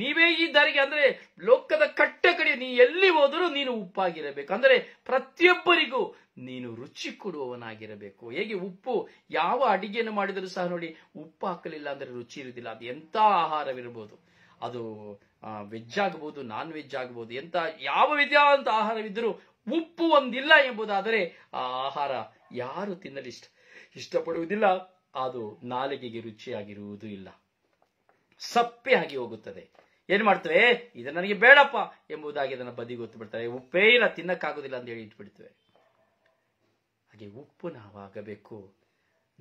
ನೀವೇ ಈ ದಾರಿಗೆ ಅಂದ್ರೆ ಲೋಕದ ಕಟ್ಟ ಕಡೆ ನೀ ಎಲ್ಲಿ ಹೋದರೂ ನೀನು ಉಪ್ಪಾಗಿರಬೇಕು ಅಂದ್ರೆ ಪ್ರತಿಯೊಬ್ಬರಿಗೂ ನೀನು ರುಚಿ ಕೊಡುವವನಾಗಿರಬೇಕು ಹೇಗೆ ಉಪ್ಪು ಯಾವ ಅಡಿಗೆಯನ್ನು ಮಾಡಿದರೂ ಸಹ ನೋಡಿ ಉಪ್ಪು ಹಾಕಲಿಲ್ಲ ಅಂದ್ರೆ ರುಚಿ ಇರುವುದಿಲ್ಲ ಅದು ಎಂಥ ಆಹಾರವಿರಬಹುದು ಅದು ವೆಜ್ ಆಗಬಹುದು ನಾನ್ ವೆಜ್ ಆಗಬಹುದು ಎಂತ ಯಾವ ವಿಧವಾದಂಥ ಆಹಾರವಿದ್ದರೂ ಉಪ್ಪು ಒಂದಿಲ್ಲ ಎಂಬುದಾದರೆ ಆ ಆಹಾರ ಯಾರು ತಿನ್ನಲು ಇಷ್ಟ ಇಷ್ಟಪಡುವುದಿಲ್ಲ ಅದು ನಾಲಿಗೆಗೆ ರುಚಿಯಾಗಿರುವುದು ಇಲ್ಲ ಸಪ್ಪೆ ಆಗಿ ಹೋಗುತ್ತದೆ ಏನ್ ಮಾಡ್ತೇವೆ ಇದು ನನಗೆ ಬೇಡಪ್ಪ ಎಂಬುದಾಗಿ ಅದನ್ನ ಗೊತ್ತು ಬಿಡ್ತಾರೆ ಉಪ್ಪೇ ಇಲ್ಲ ತಿನ್ನಕ್ಕಾಗುದಿಲ್ಲ ಅಂತ ಹೇಳಿ ಇಟ್ಬಿಡ್ತೇವೆ ಹಾಗೆ ಉಪ್ಪು ನಾವಾಗಬೇಕು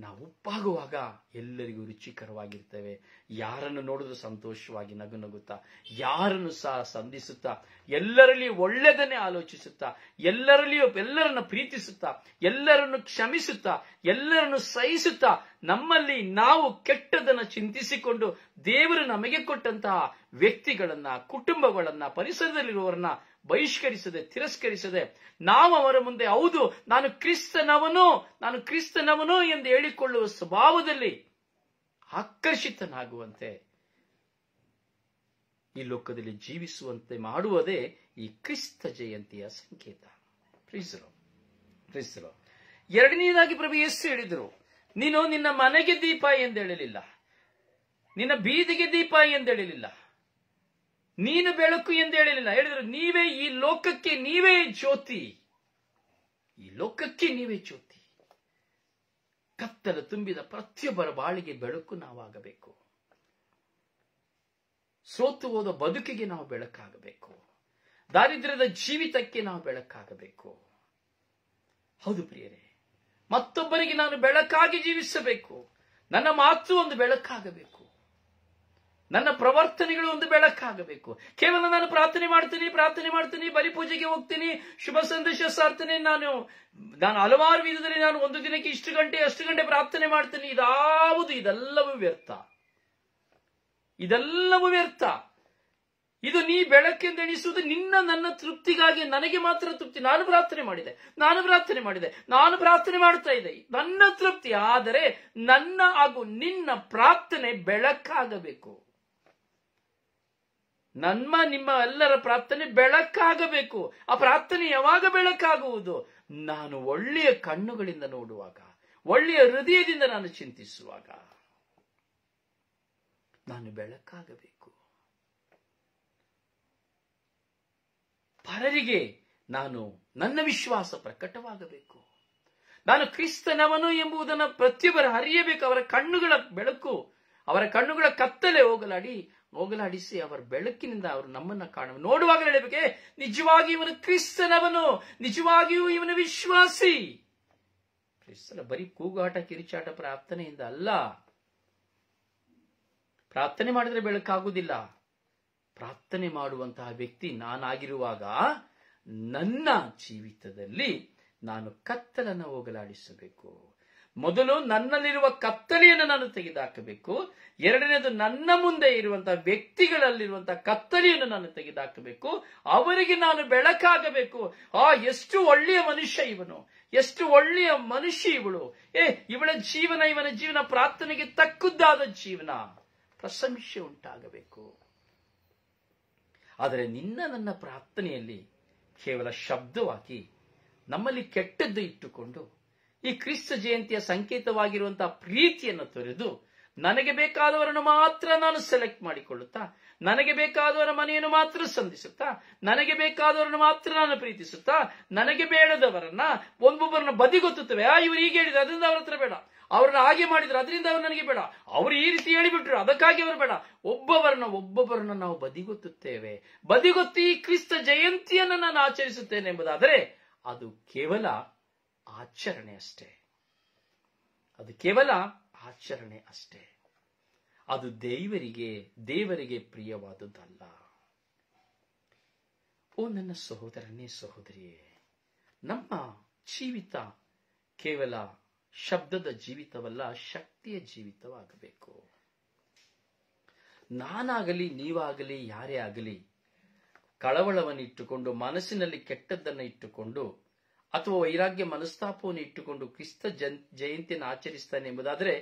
ನಾವು ಉಪ್ಪಾಗುವಾಗ ಎಲ್ಲರಿಗೂ ರುಚಿಕರವಾಗಿರ್ತೇವೆ ಯಾರನ್ನು ನೋಡಿದ್ರೆ ಸಂತೋಷವಾಗಿ ನಗು ನಗುತ್ತಾ ಯಾರನ್ನು ಸಹ ಸಂಧಿಸುತ್ತಾ ಎಲ್ಲರಲ್ಲಿ ಒಳ್ಳೆಯದನ್ನೇ ಆಲೋಚಿಸುತ್ತಾ ಎಲ್ಲರಲ್ಲಿಯೂ ಎಲ್ಲರನ್ನು ಪ್ರೀತಿಸುತ್ತಾ ಎಲ್ಲರನ್ನು ಕ್ಷಮಿಸುತ್ತಾ ಎಲ್ಲರನ್ನು ಸಹಿಸುತ್ತಾ ನಮ್ಮಲ್ಲಿ ನಾವು ಕೆಟ್ಟದನ್ನು ಚಿಂತಿಸಿಕೊಂಡು ದೇವರು ನಮಗೆ ಕೊಟ್ಟಂತಹ ವ್ಯಕ್ತಿಗಳನ್ನ ಕುಟುಂಬಗಳನ್ನ ಪರಿಸರದಲ್ಲಿರುವವರನ್ನ ಬಹಿಷ್ಕರಿಸದೆ ತಿರಸ್ಕರಿಸದೆ ನಾವು ಅವರ ಮುಂದೆ ಹೌದು ನಾನು ಕ್ರಿಸ್ತನವನು ನಾನು ಕ್ರಿಸ್ತನವನು ಎಂದು ಹೇಳಿಕೊಳ್ಳುವ ಸ್ವಭಾವದಲ್ಲಿ ಆಕರ್ಷಿತನಾಗುವಂತೆ ಈ ಲೋಕದಲ್ಲಿ ಜೀವಿಸುವಂತೆ ಮಾಡುವುದೇ ಈ ಕ್ರಿಸ್ತ ಜಯಂತಿಯ ಸಂಕೇತ ಪ್ರೀಸರು ಎರಡನೇದಾಗಿ ಪ್ರಭು ಯೇಸು ಹೇಳಿದರು ನೀನು ನಿನ್ನ ಮನೆಗೆ ದೀಪ ಎಂದು ಹೇಳಲಿಲ್ಲ ನಿನ್ನ ಬೀದಿಗೆ ದೀಪ ಹೇಳಲಿಲ್ಲ ನೀನು ಬೆಳಕು ಎಂದು ಹೇಳಲಿಲ್ಲ ಹೇಳಿದ್ರು ನೀವೇ ಈ ಲೋಕಕ್ಕೆ ನೀವೇ ಜ್ಯೋತಿ ಈ ಲೋಕಕ್ಕೆ ನೀವೇ ಜ್ಯೋತಿ ಕತ್ತಲು ತುಂಬಿದ ಪ್ರತಿಯೊಬ್ಬರ ಬಾಳಿಗೆ ಬೆಳಕು ನಾವಾಗಬೇಕು ಸೋತು ಹೋದ ಬದುಕಿಗೆ ನಾವು ಬೆಳಕಾಗಬೇಕು ದಾರಿದ್ರ್ಯದ ಜೀವಿತಕ್ಕೆ ನಾವು ಬೆಳಕಾಗಬೇಕು ಹೌದು ಪ್ರಿಯರೇ ಮತ್ತೊಬ್ಬರಿಗೆ ನಾನು ಬೆಳಕಾಗಿ ಜೀವಿಸಬೇಕು ನನ್ನ ಮಾತು ಒಂದು ಬೆಳಕಾಗಬೇಕು ನನ್ನ ಪ್ರವರ್ತನೆಗಳು ಒಂದು ಬೆಳಕಾಗಬೇಕು ಕೇವಲ ನಾನು ಪ್ರಾರ್ಥನೆ ಮಾಡ್ತೀನಿ ಪ್ರಾರ್ಥನೆ ಮಾಡ್ತೀನಿ ಬಲಿಪೂಜೆಗೆ ಹೋಗ್ತೀನಿ ಶುಭ ಸಂದೇಶ ಸಾರ್ತೀನಿ ನಾನು ನಾನು ಹಲವಾರು ವಿಧದಲ್ಲಿ ನಾನು ಒಂದು ದಿನಕ್ಕೆ ಇಷ್ಟು ಗಂಟೆ ಅಷ್ಟು ಗಂಟೆ ಪ್ರಾರ್ಥನೆ ಮಾಡ್ತೀನಿ ಇದಾವುದು ಇದೆಲ್ಲವೂ ವ್ಯರ್ಥ ಇದೆಲ್ಲವೂ ವ್ಯರ್ಥ ಇದು ನೀ ಬೆಳಕೆಂದೆಣಿಸುವುದು ನಿನ್ನ ನನ್ನ ತೃಪ್ತಿಗಾಗಿ ನನಗೆ ಮಾತ್ರ ತೃಪ್ತಿ ನಾನು ಪ್ರಾರ್ಥನೆ ಮಾಡಿದೆ ನಾನು ಪ್ರಾರ್ಥನೆ ಮಾಡಿದೆ ನಾನು ಪ್ರಾರ್ಥನೆ ಮಾಡ್ತಾ ಇದೆ ನನ್ನ ತೃಪ್ತಿ ಆದರೆ ನನ್ನ ಹಾಗೂ ನಿನ್ನ ಪ್ರಾರ್ಥನೆ ಬೆಳಕಾಗಬೇಕು ನಮ್ಮ ನಿಮ್ಮ ಎಲ್ಲರ ಪ್ರಾರ್ಥನೆ ಬೆಳಕಾಗಬೇಕು ಆ ಪ್ರಾರ್ಥನೆ ಯಾವಾಗ ಬೆಳಕಾಗುವುದು ನಾನು ಒಳ್ಳೆಯ ಕಣ್ಣುಗಳಿಂದ ನೋಡುವಾಗ ಒಳ್ಳೆಯ ಹೃದಯದಿಂದ ನಾನು ಚಿಂತಿಸುವಾಗ ನಾನು ಬೆಳಕಾಗಬೇಕು ಪರರಿಗೆ ನಾನು ನನ್ನ ವಿಶ್ವಾಸ ಪ್ರಕಟವಾಗಬೇಕು ನಾನು ಕ್ರಿಸ್ತನವನು ಎಂಬುದನ್ನು ಪ್ರತಿಯೊಬ್ಬರು ಹರಿಯಬೇಕು ಅವರ ಕಣ್ಣುಗಳ ಬೆಳಕು ಅವರ ಕಣ್ಣುಗಳ ಕತ್ತಲೆ ಹೋಗಲಾಡಿ ಹೋಗಲಾಡಿಸಿ ಅವರ ಬೆಳಕಿನಿಂದ ಅವರು ನಮ್ಮನ್ನ ಕಾಣ ನೋಡುವಾಗ ಹೇಳಬೇಕೆ ನಿಜವಾಗಿ ಇವನು ಕ್ರಿಸ್ತನವನು ನಿಜವಾಗಿಯೂ ಇವನು ವಿಶ್ವಾಸಿ ಕ್ರಿಸ್ತನ ಬರೀ ಕೂಗಾಟ ಕಿರಿಚಾಟ ಪ್ರಾರ್ಥನೆಯಿಂದ ಅಲ್ಲ ಪ್ರಾರ್ಥನೆ ಮಾಡಿದ್ರೆ ಬೆಳಕಾಗುವುದಿಲ್ಲ ಪ್ರಾರ್ಥನೆ ಮಾಡುವಂತಹ ವ್ಯಕ್ತಿ ನಾನಾಗಿರುವಾಗ ನನ್ನ ಜೀವಿತದಲ್ಲಿ ನಾನು ಕತ್ತಲನ್ನು ಹೋಗಲಾಡಿಸಬೇಕು ಮೊದಲು ನನ್ನಲ್ಲಿರುವ ಕತ್ತಲೆಯನ್ನು ನಾನು ತೆಗೆದುಹಾಕಬೇಕು ಎರಡನೇದು ನನ್ನ ಮುಂದೆ ಇರುವಂತಹ ವ್ಯಕ್ತಿಗಳಲ್ಲಿರುವಂತಹ ಕತ್ತಲೆಯನ್ನು ನಾನು ತೆಗೆದುಹಾಕಬೇಕು ಅವರಿಗೆ ನಾನು ಬೆಳಕಾಗಬೇಕು ಆ ಎಷ್ಟು ಒಳ್ಳೆಯ ಮನುಷ್ಯ ಇವನು ಎಷ್ಟು ಒಳ್ಳೆಯ ಮನುಷ್ಯ ಇವಳು ಏ ಇವಳ ಜೀವನ ಇವನ ಜೀವನ ಪ್ರಾರ್ಥನೆಗೆ ತಕ್ಕದ್ದಾದ ಜೀವನ ಪ್ರಶಂಸೆ ಉಂಟಾಗಬೇಕು ಆದರೆ ನಿನ್ನ ನನ್ನ ಪ್ರಾರ್ಥನೆಯಲ್ಲಿ ಕೇವಲ ಶಬ್ದವಾಗಿ ನಮ್ಮಲ್ಲಿ ಕೆಟ್ಟದ್ದು ಇಟ್ಟುಕೊಂಡು ಈ ಕ್ರಿಸ್ತ ಜಯಂತಿಯ ಸಂಕೇತವಾಗಿರುವಂತಹ ಪ್ರೀತಿಯನ್ನು ತೊರೆದು ನನಗೆ ಬೇಕಾದವರನ್ನು ಮಾತ್ರ ನಾನು ಸೆಲೆಕ್ಟ್ ಮಾಡಿಕೊಳ್ಳುತ್ತಾ ನನಗೆ ಬೇಕಾದವರ ಮನೆಯನ್ನು ಮಾತ್ರ ಸಂಧಿಸುತ್ತಾ ನನಗೆ ಬೇಕಾದವರನ್ನು ಮಾತ್ರ ನಾನು ಪ್ರೀತಿಸುತ್ತಾ ನನಗೆ ಬೇಡದವರನ್ನ ಒಂದೊಬ್ಬರನ್ನ ಬದಿಗೊತ್ತುತ್ತವೆ ಆ ಇವರು ಈಗ ಹೇಳಿದ ಅದರಿಂದ ಅವರ ಹತ್ರ ಬೇಡ ಅವ್ರನ್ನ ಹಾಗೆ ಮಾಡಿದ್ರು ಅದರಿಂದ ಅವ್ರು ನನಗೆ ಬೇಡ ಅವರು ಈ ರೀತಿ ಹೇಳಿಬಿಟ್ರು ಅದಕ್ಕಾಗಿ ಅವರು ಬೇಡ ಒಬ್ಬವರನ್ನ ಒಬ್ಬೊಬ್ಬರನ್ನ ನಾವು ಬದಿಗೊತ್ತುತ್ತೇವೆ ಬದಿಗೊತ್ತಿ ಕ್ರಿಸ್ತ ಜಯಂತಿಯನ್ನು ನಾನು ಆಚರಿಸುತ್ತೇನೆ ಎಂಬುದಾದರೆ ಅದು ಕೇವಲ ಆಚರಣೆ ಅಷ್ಟೇ ಅದು ಕೇವಲ ಆಚರಣೆ ಅಷ್ಟೇ ಅದು ದೇವರಿಗೆ ದೇವರಿಗೆ ಪ್ರಿಯವಾದುದಲ್ಲ ಓ ನನ್ನ ಸಹೋದರನೇ ಸಹೋದರಿಯೇ ನಮ್ಮ ಜೀವಿತ ಕೇವಲ ಶಬ್ದದ ಜೀವಿತವಲ್ಲ ಶಕ್ತಿಯ ಜೀವಿತವಾಗಬೇಕು ನಾನಾಗಲಿ ನೀವಾಗಲಿ ಯಾರೇ ಆಗಲಿ ಕಳವಳವನ್ನು ಇಟ್ಟುಕೊಂಡು ಮನಸ್ಸಿನಲ್ಲಿ ಕೆಟ್ಟದ್ದನ್ನು ಇಟ್ಟುಕೊಂಡು ಅಥವಾ ವೈರಾಗ್ಯ ಮನಸ್ತಾಪವನ್ನು ಇಟ್ಟುಕೊಂಡು ಕ್ರಿಸ್ತ ಜಯಂತಿಯನ್ನು ಆಚರಿಸ್ತಾನೆ ಎಂಬುದಾದರೆ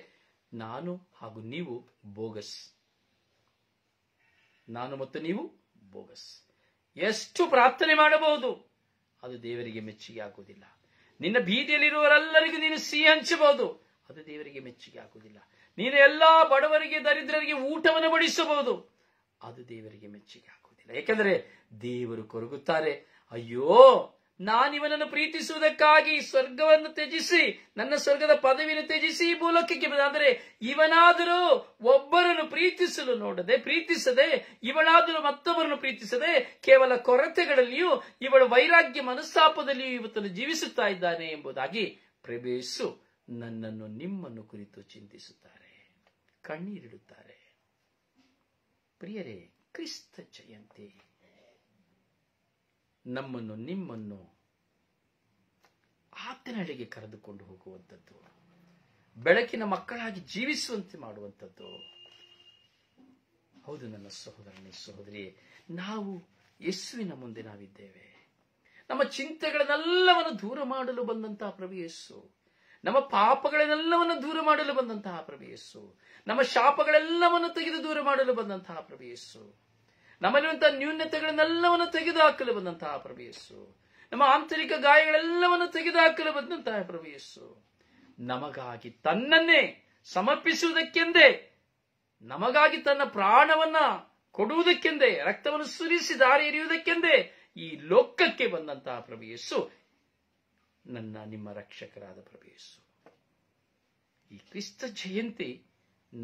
ನಾನು ಹಾಗೂ ನೀವು ಬೋಗಸ್ ನಾನು ಮತ್ತು ನೀವು ಬೋಗಸ್ ಎಷ್ಟು ಪ್ರಾರ್ಥನೆ ಮಾಡಬಹುದು ಅದು ದೇವರಿಗೆ ಮೆಚ್ಚುಗೆ ಆಗುವುದಿಲ್ಲ ನಿನ್ನ ಬೀದಿಯಲ್ಲಿರುವವರೆಲ್ಲರಿಗೂ ನೀನು ಸಿಹಿ ಹಂಚಬಹುದು ಅದು ದೇವರಿಗೆ ಮೆಚ್ಚುಗೆ ಹಾಕುವುದಿಲ್ಲ ನೀನು ಎಲ್ಲಾ ಬಡವರಿಗೆ ದರಿದ್ರರಿಗೆ ಊಟವನ್ನು ಬಡಿಸಬಹುದು ಅದು ದೇವರಿಗೆ ಮೆಚ್ಚುಗೆ ಹಾಕುವುದಿಲ್ಲ ಏಕೆಂದರೆ ದೇವರು ಕೊರಗುತ್ತಾರೆ ಅಯ್ಯೋ ನಾನಿವನನ್ನು ಪ್ರೀತಿಸುವುದಕ್ಕಾಗಿ ಸ್ವರ್ಗವನ್ನು ತ್ಯಜಿಸಿ ನನ್ನ ಸ್ವರ್ಗದ ಪದವಿಯನ್ನು ತ್ಯಜಿಸಿ ಭೂಲೋಕಕ್ಕೆ ಅಂದರೆ ಇವನಾದರೂ ಒಬ್ಬರನ್ನು ಪ್ರೀತಿಸಲು ನೋಡದೆ ಪ್ರೀತಿಸದೆ ಇವಳಾದರೂ ಮತ್ತೊಬ್ಬರನ್ನು ಪ್ರೀತಿಸದೆ ಕೇವಲ ಕೊರತೆಗಳಲ್ಲಿಯೂ ಇವಳ ವೈರಾಗ್ಯ ಮನಸ್ತಾಪದಲ್ಲಿಯೂ ಇವತ್ತನ್ನು ಜೀವಿಸುತ್ತಾ ಇದ್ದಾನೆ ಎಂಬುದಾಗಿ ಪ್ರವೇಶು ನನ್ನನ್ನು ನಿಮ್ಮನ್ನು ಕುರಿತು ಚಿಂತಿಸುತ್ತಾರೆ ಕಣ್ಣೀರಿಡುತ್ತಾರೆ ಪ್ರಿಯರೇ ಕ್ರಿಸ್ತ ಜಯಂತಿ ನಮ್ಮನ್ನು ನಿಮ್ಮನ್ನು ಆತನಡೆಗೆ ಕರೆದುಕೊಂಡು ಹೋಗುವಂಥದ್ದು ಬೆಳಕಿನ ಮಕ್ಕಳಾಗಿ ಜೀವಿಸುವಂತೆ ಮಾಡುವಂಥದ್ದು ಹೌದು ನನ್ನ ಸಹೋದರನೇ ಸಹೋದರಿ ನಾವು ಯೇಸುವಿನ ಮುಂದೆ ನಾವಿದ್ದೇವೆ ನಮ್ಮ ಚಿಂತೆಗಳನ್ನೆಲ್ಲವನ್ನು ದೂರ ಮಾಡಲು ಬಂದಂತಹ ಪ್ರಭು ಯೇಸು ನಮ್ಮ ಪಾಪಗಳನ್ನೆಲ್ಲವನ್ನು ದೂರ ಮಾಡಲು ಬಂದಂತಹ ಪ್ರಭು ಯೇಸು ನಮ್ಮ ಶಾಪಗಳೆಲ್ಲವನ್ನು ತೆಗೆದು ದೂರ ಮಾಡಲು ಬಂದಂತಹ ಪ್ರಭು ಯೇಸು ನಮ್ಮಲ್ಲಿರುವಂತಹ ನ್ಯೂನತೆಗಳನ್ನೆಲ್ಲವನ್ನು ತೆಗೆದುಹಾಕಲು ಬಂದಂತಹ ಪ್ರಭೇಯಸ್ಸು ನಮ್ಮ ಆಂತರಿಕ ಗಾಯಗಳೆಲ್ಲವನ್ನು ತೆಗೆದುಹಾಕಲು ಬಂದಂತಹ ಪ್ರಭೇಯಸ್ಸು ನಮಗಾಗಿ ತನ್ನನ್ನೇ ಸಮರ್ಪಿಸುವುದಕ್ಕೆಂದೇ ನಮಗಾಗಿ ತನ್ನ ಪ್ರಾಣವನ್ನ ಕೊಡುವುದಕ್ಕೆಂದೇ ರಕ್ತವನ್ನು ಸುರಿಸಿ ದಾರಿ ಎರೆಯುವುದಕ್ಕೆಂದೇ ಈ ಲೋಕಕ್ಕೆ ಬಂದಂತಹ ಪ್ರಭೇಯಸ್ಸು ನನ್ನ ನಿಮ್ಮ ರಕ್ಷಕರಾದ ಪ್ರಭೇಯಸ್ಸು ಈ ಕ್ರಿಸ್ತ ಜಯಂತಿ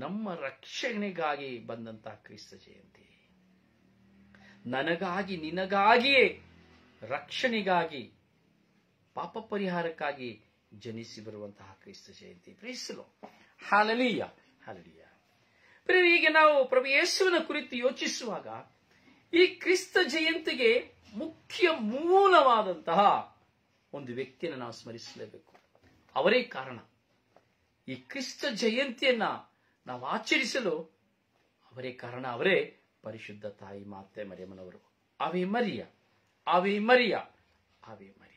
ನಮ್ಮ ರಕ್ಷಣೆಗಾಗಿ ಬಂದಂತಹ ಕ್ರಿಸ್ತ ಜಯಂತಿ ನನಗಾಗಿ ನಿನಗಾಗಿಯೇ ರಕ್ಷಣೆಗಾಗಿ ಪಾಪ ಪರಿಹಾರಕ್ಕಾಗಿ ಜನಿಸಿ ಬರುವಂತಹ ಕ್ರಿಸ್ತ ಜಯಂತಿ ಪ್ರೀಸಲು ಹಾಲಲೀಯ ಹಾಲಲೀಯ ಪ್ರಿಯ ಈಗ ನಾವು ಪ್ರಭು ಯೇಸುವಿನ ಕುರಿತು ಯೋಚಿಸುವಾಗ ಈ ಕ್ರಿಸ್ತ ಜಯಂತಿಗೆ ಮುಖ್ಯ ಮೂಲವಾದಂತಹ ಒಂದು ವ್ಯಕ್ತಿಯನ್ನು ನಾವು ಸ್ಮರಿಸಲೇಬೇಕು ಅವರೇ ಕಾರಣ ಈ ಕ್ರಿಸ್ತ ಜಯಂತಿಯನ್ನ ನಾವು ಆಚರಿಸಲು ಅವರೇ ಕಾರಣ ಅವರೇ ಪರಿಶುದ್ಧ ತಾಯಿ ಮಾತೆ ಮರಿಯಮ್ಮನವರು ಅವಿ ಮರಿಯ ಅವಿ ಮರಿಯ ಅವಿ ಮರಿಯ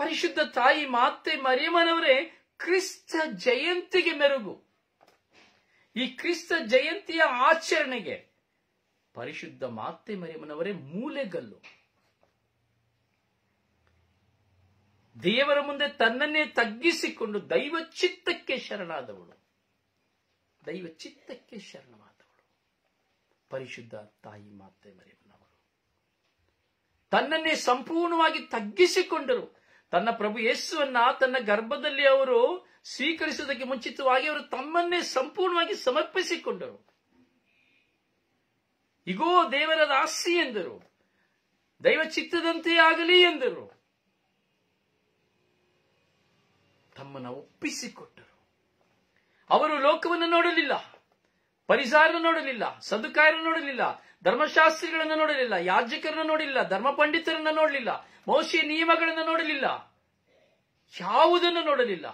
ಪರಿಶುದ್ಧ ತಾಯಿ ಮಾತೆ ಮರಿಯಮ್ಮನವರೇ ಕ್ರಿಸ್ತ ಜಯಂತಿಗೆ ಮೆರುಗು ಈ ಕ್ರಿಸ್ತ ಜಯಂತಿಯ ಆಚರಣೆಗೆ ಪರಿಶುದ್ಧ ಮಾತೆ ಮರಿಯಮ್ಮನವರೇ ಮೂಲೆಗಲ್ಲು ದೇವರ ಮುಂದೆ ತನ್ನನ್ನೇ ತಗ್ಗಿಸಿಕೊಂಡು ದೈವ ಚಿತ್ತಕ್ಕೆ ಶರಣಾದವಳು ದೈವ ಚಿತ್ತಕ್ಕೆ ಶರಣ ಪರಿಶುದ್ಧ ತಾಯಿ ಮಾತೆ ಮರಿಯಮ್ಮನವರು ತನ್ನನ್ನೇ ಸಂಪೂರ್ಣವಾಗಿ ತಗ್ಗಿಸಿಕೊಂಡರು ತನ್ನ ಪ್ರಭು ಯೇಸುವನ್ನ ತನ್ನ ಗರ್ಭದಲ್ಲಿ ಅವರು ಸ್ವೀಕರಿಸುವುದಕ್ಕೆ ಮುಂಚಿತವಾಗಿ ಅವರು ತಮ್ಮನ್ನೇ ಸಂಪೂರ್ಣವಾಗಿ ಸಮರ್ಪಿಸಿಕೊಂಡರು ಇಗೋ ದೇವರ ರಾಸಿ ಎಂದರು ದೈವ ಚಿತ್ತದಂತೆ ಆಗಲಿ ಎಂದರು ತಮ್ಮನ್ನು ಒಪ್ಪಿಸಿಕೊಟ್ಟರು ಅವರು ಲೋಕವನ್ನು ನೋಡಲಿಲ್ಲ ಪರಿಸಾರನ ನೋಡಲಿಲ್ಲ ಸದುಕಾಯರನ್ನು ನೋಡಲಿಲ್ಲ ಧರ್ಮಶಾಸ್ತ್ರಿಗಳನ್ನು ನೋಡಲಿಲ್ಲ ಯಾಜಕರನ್ನು ನೋಡಲಿಲ್ಲ ಧರ್ಮ ಪಂಡಿತರನ್ನು ನೋಡಲಿಲ್ಲ ಮೌಷಿ ನಿಯಮಗಳನ್ನು ನೋಡಲಿಲ್ಲ ಯಾವುದನ್ನು ನೋಡಲಿಲ್ಲ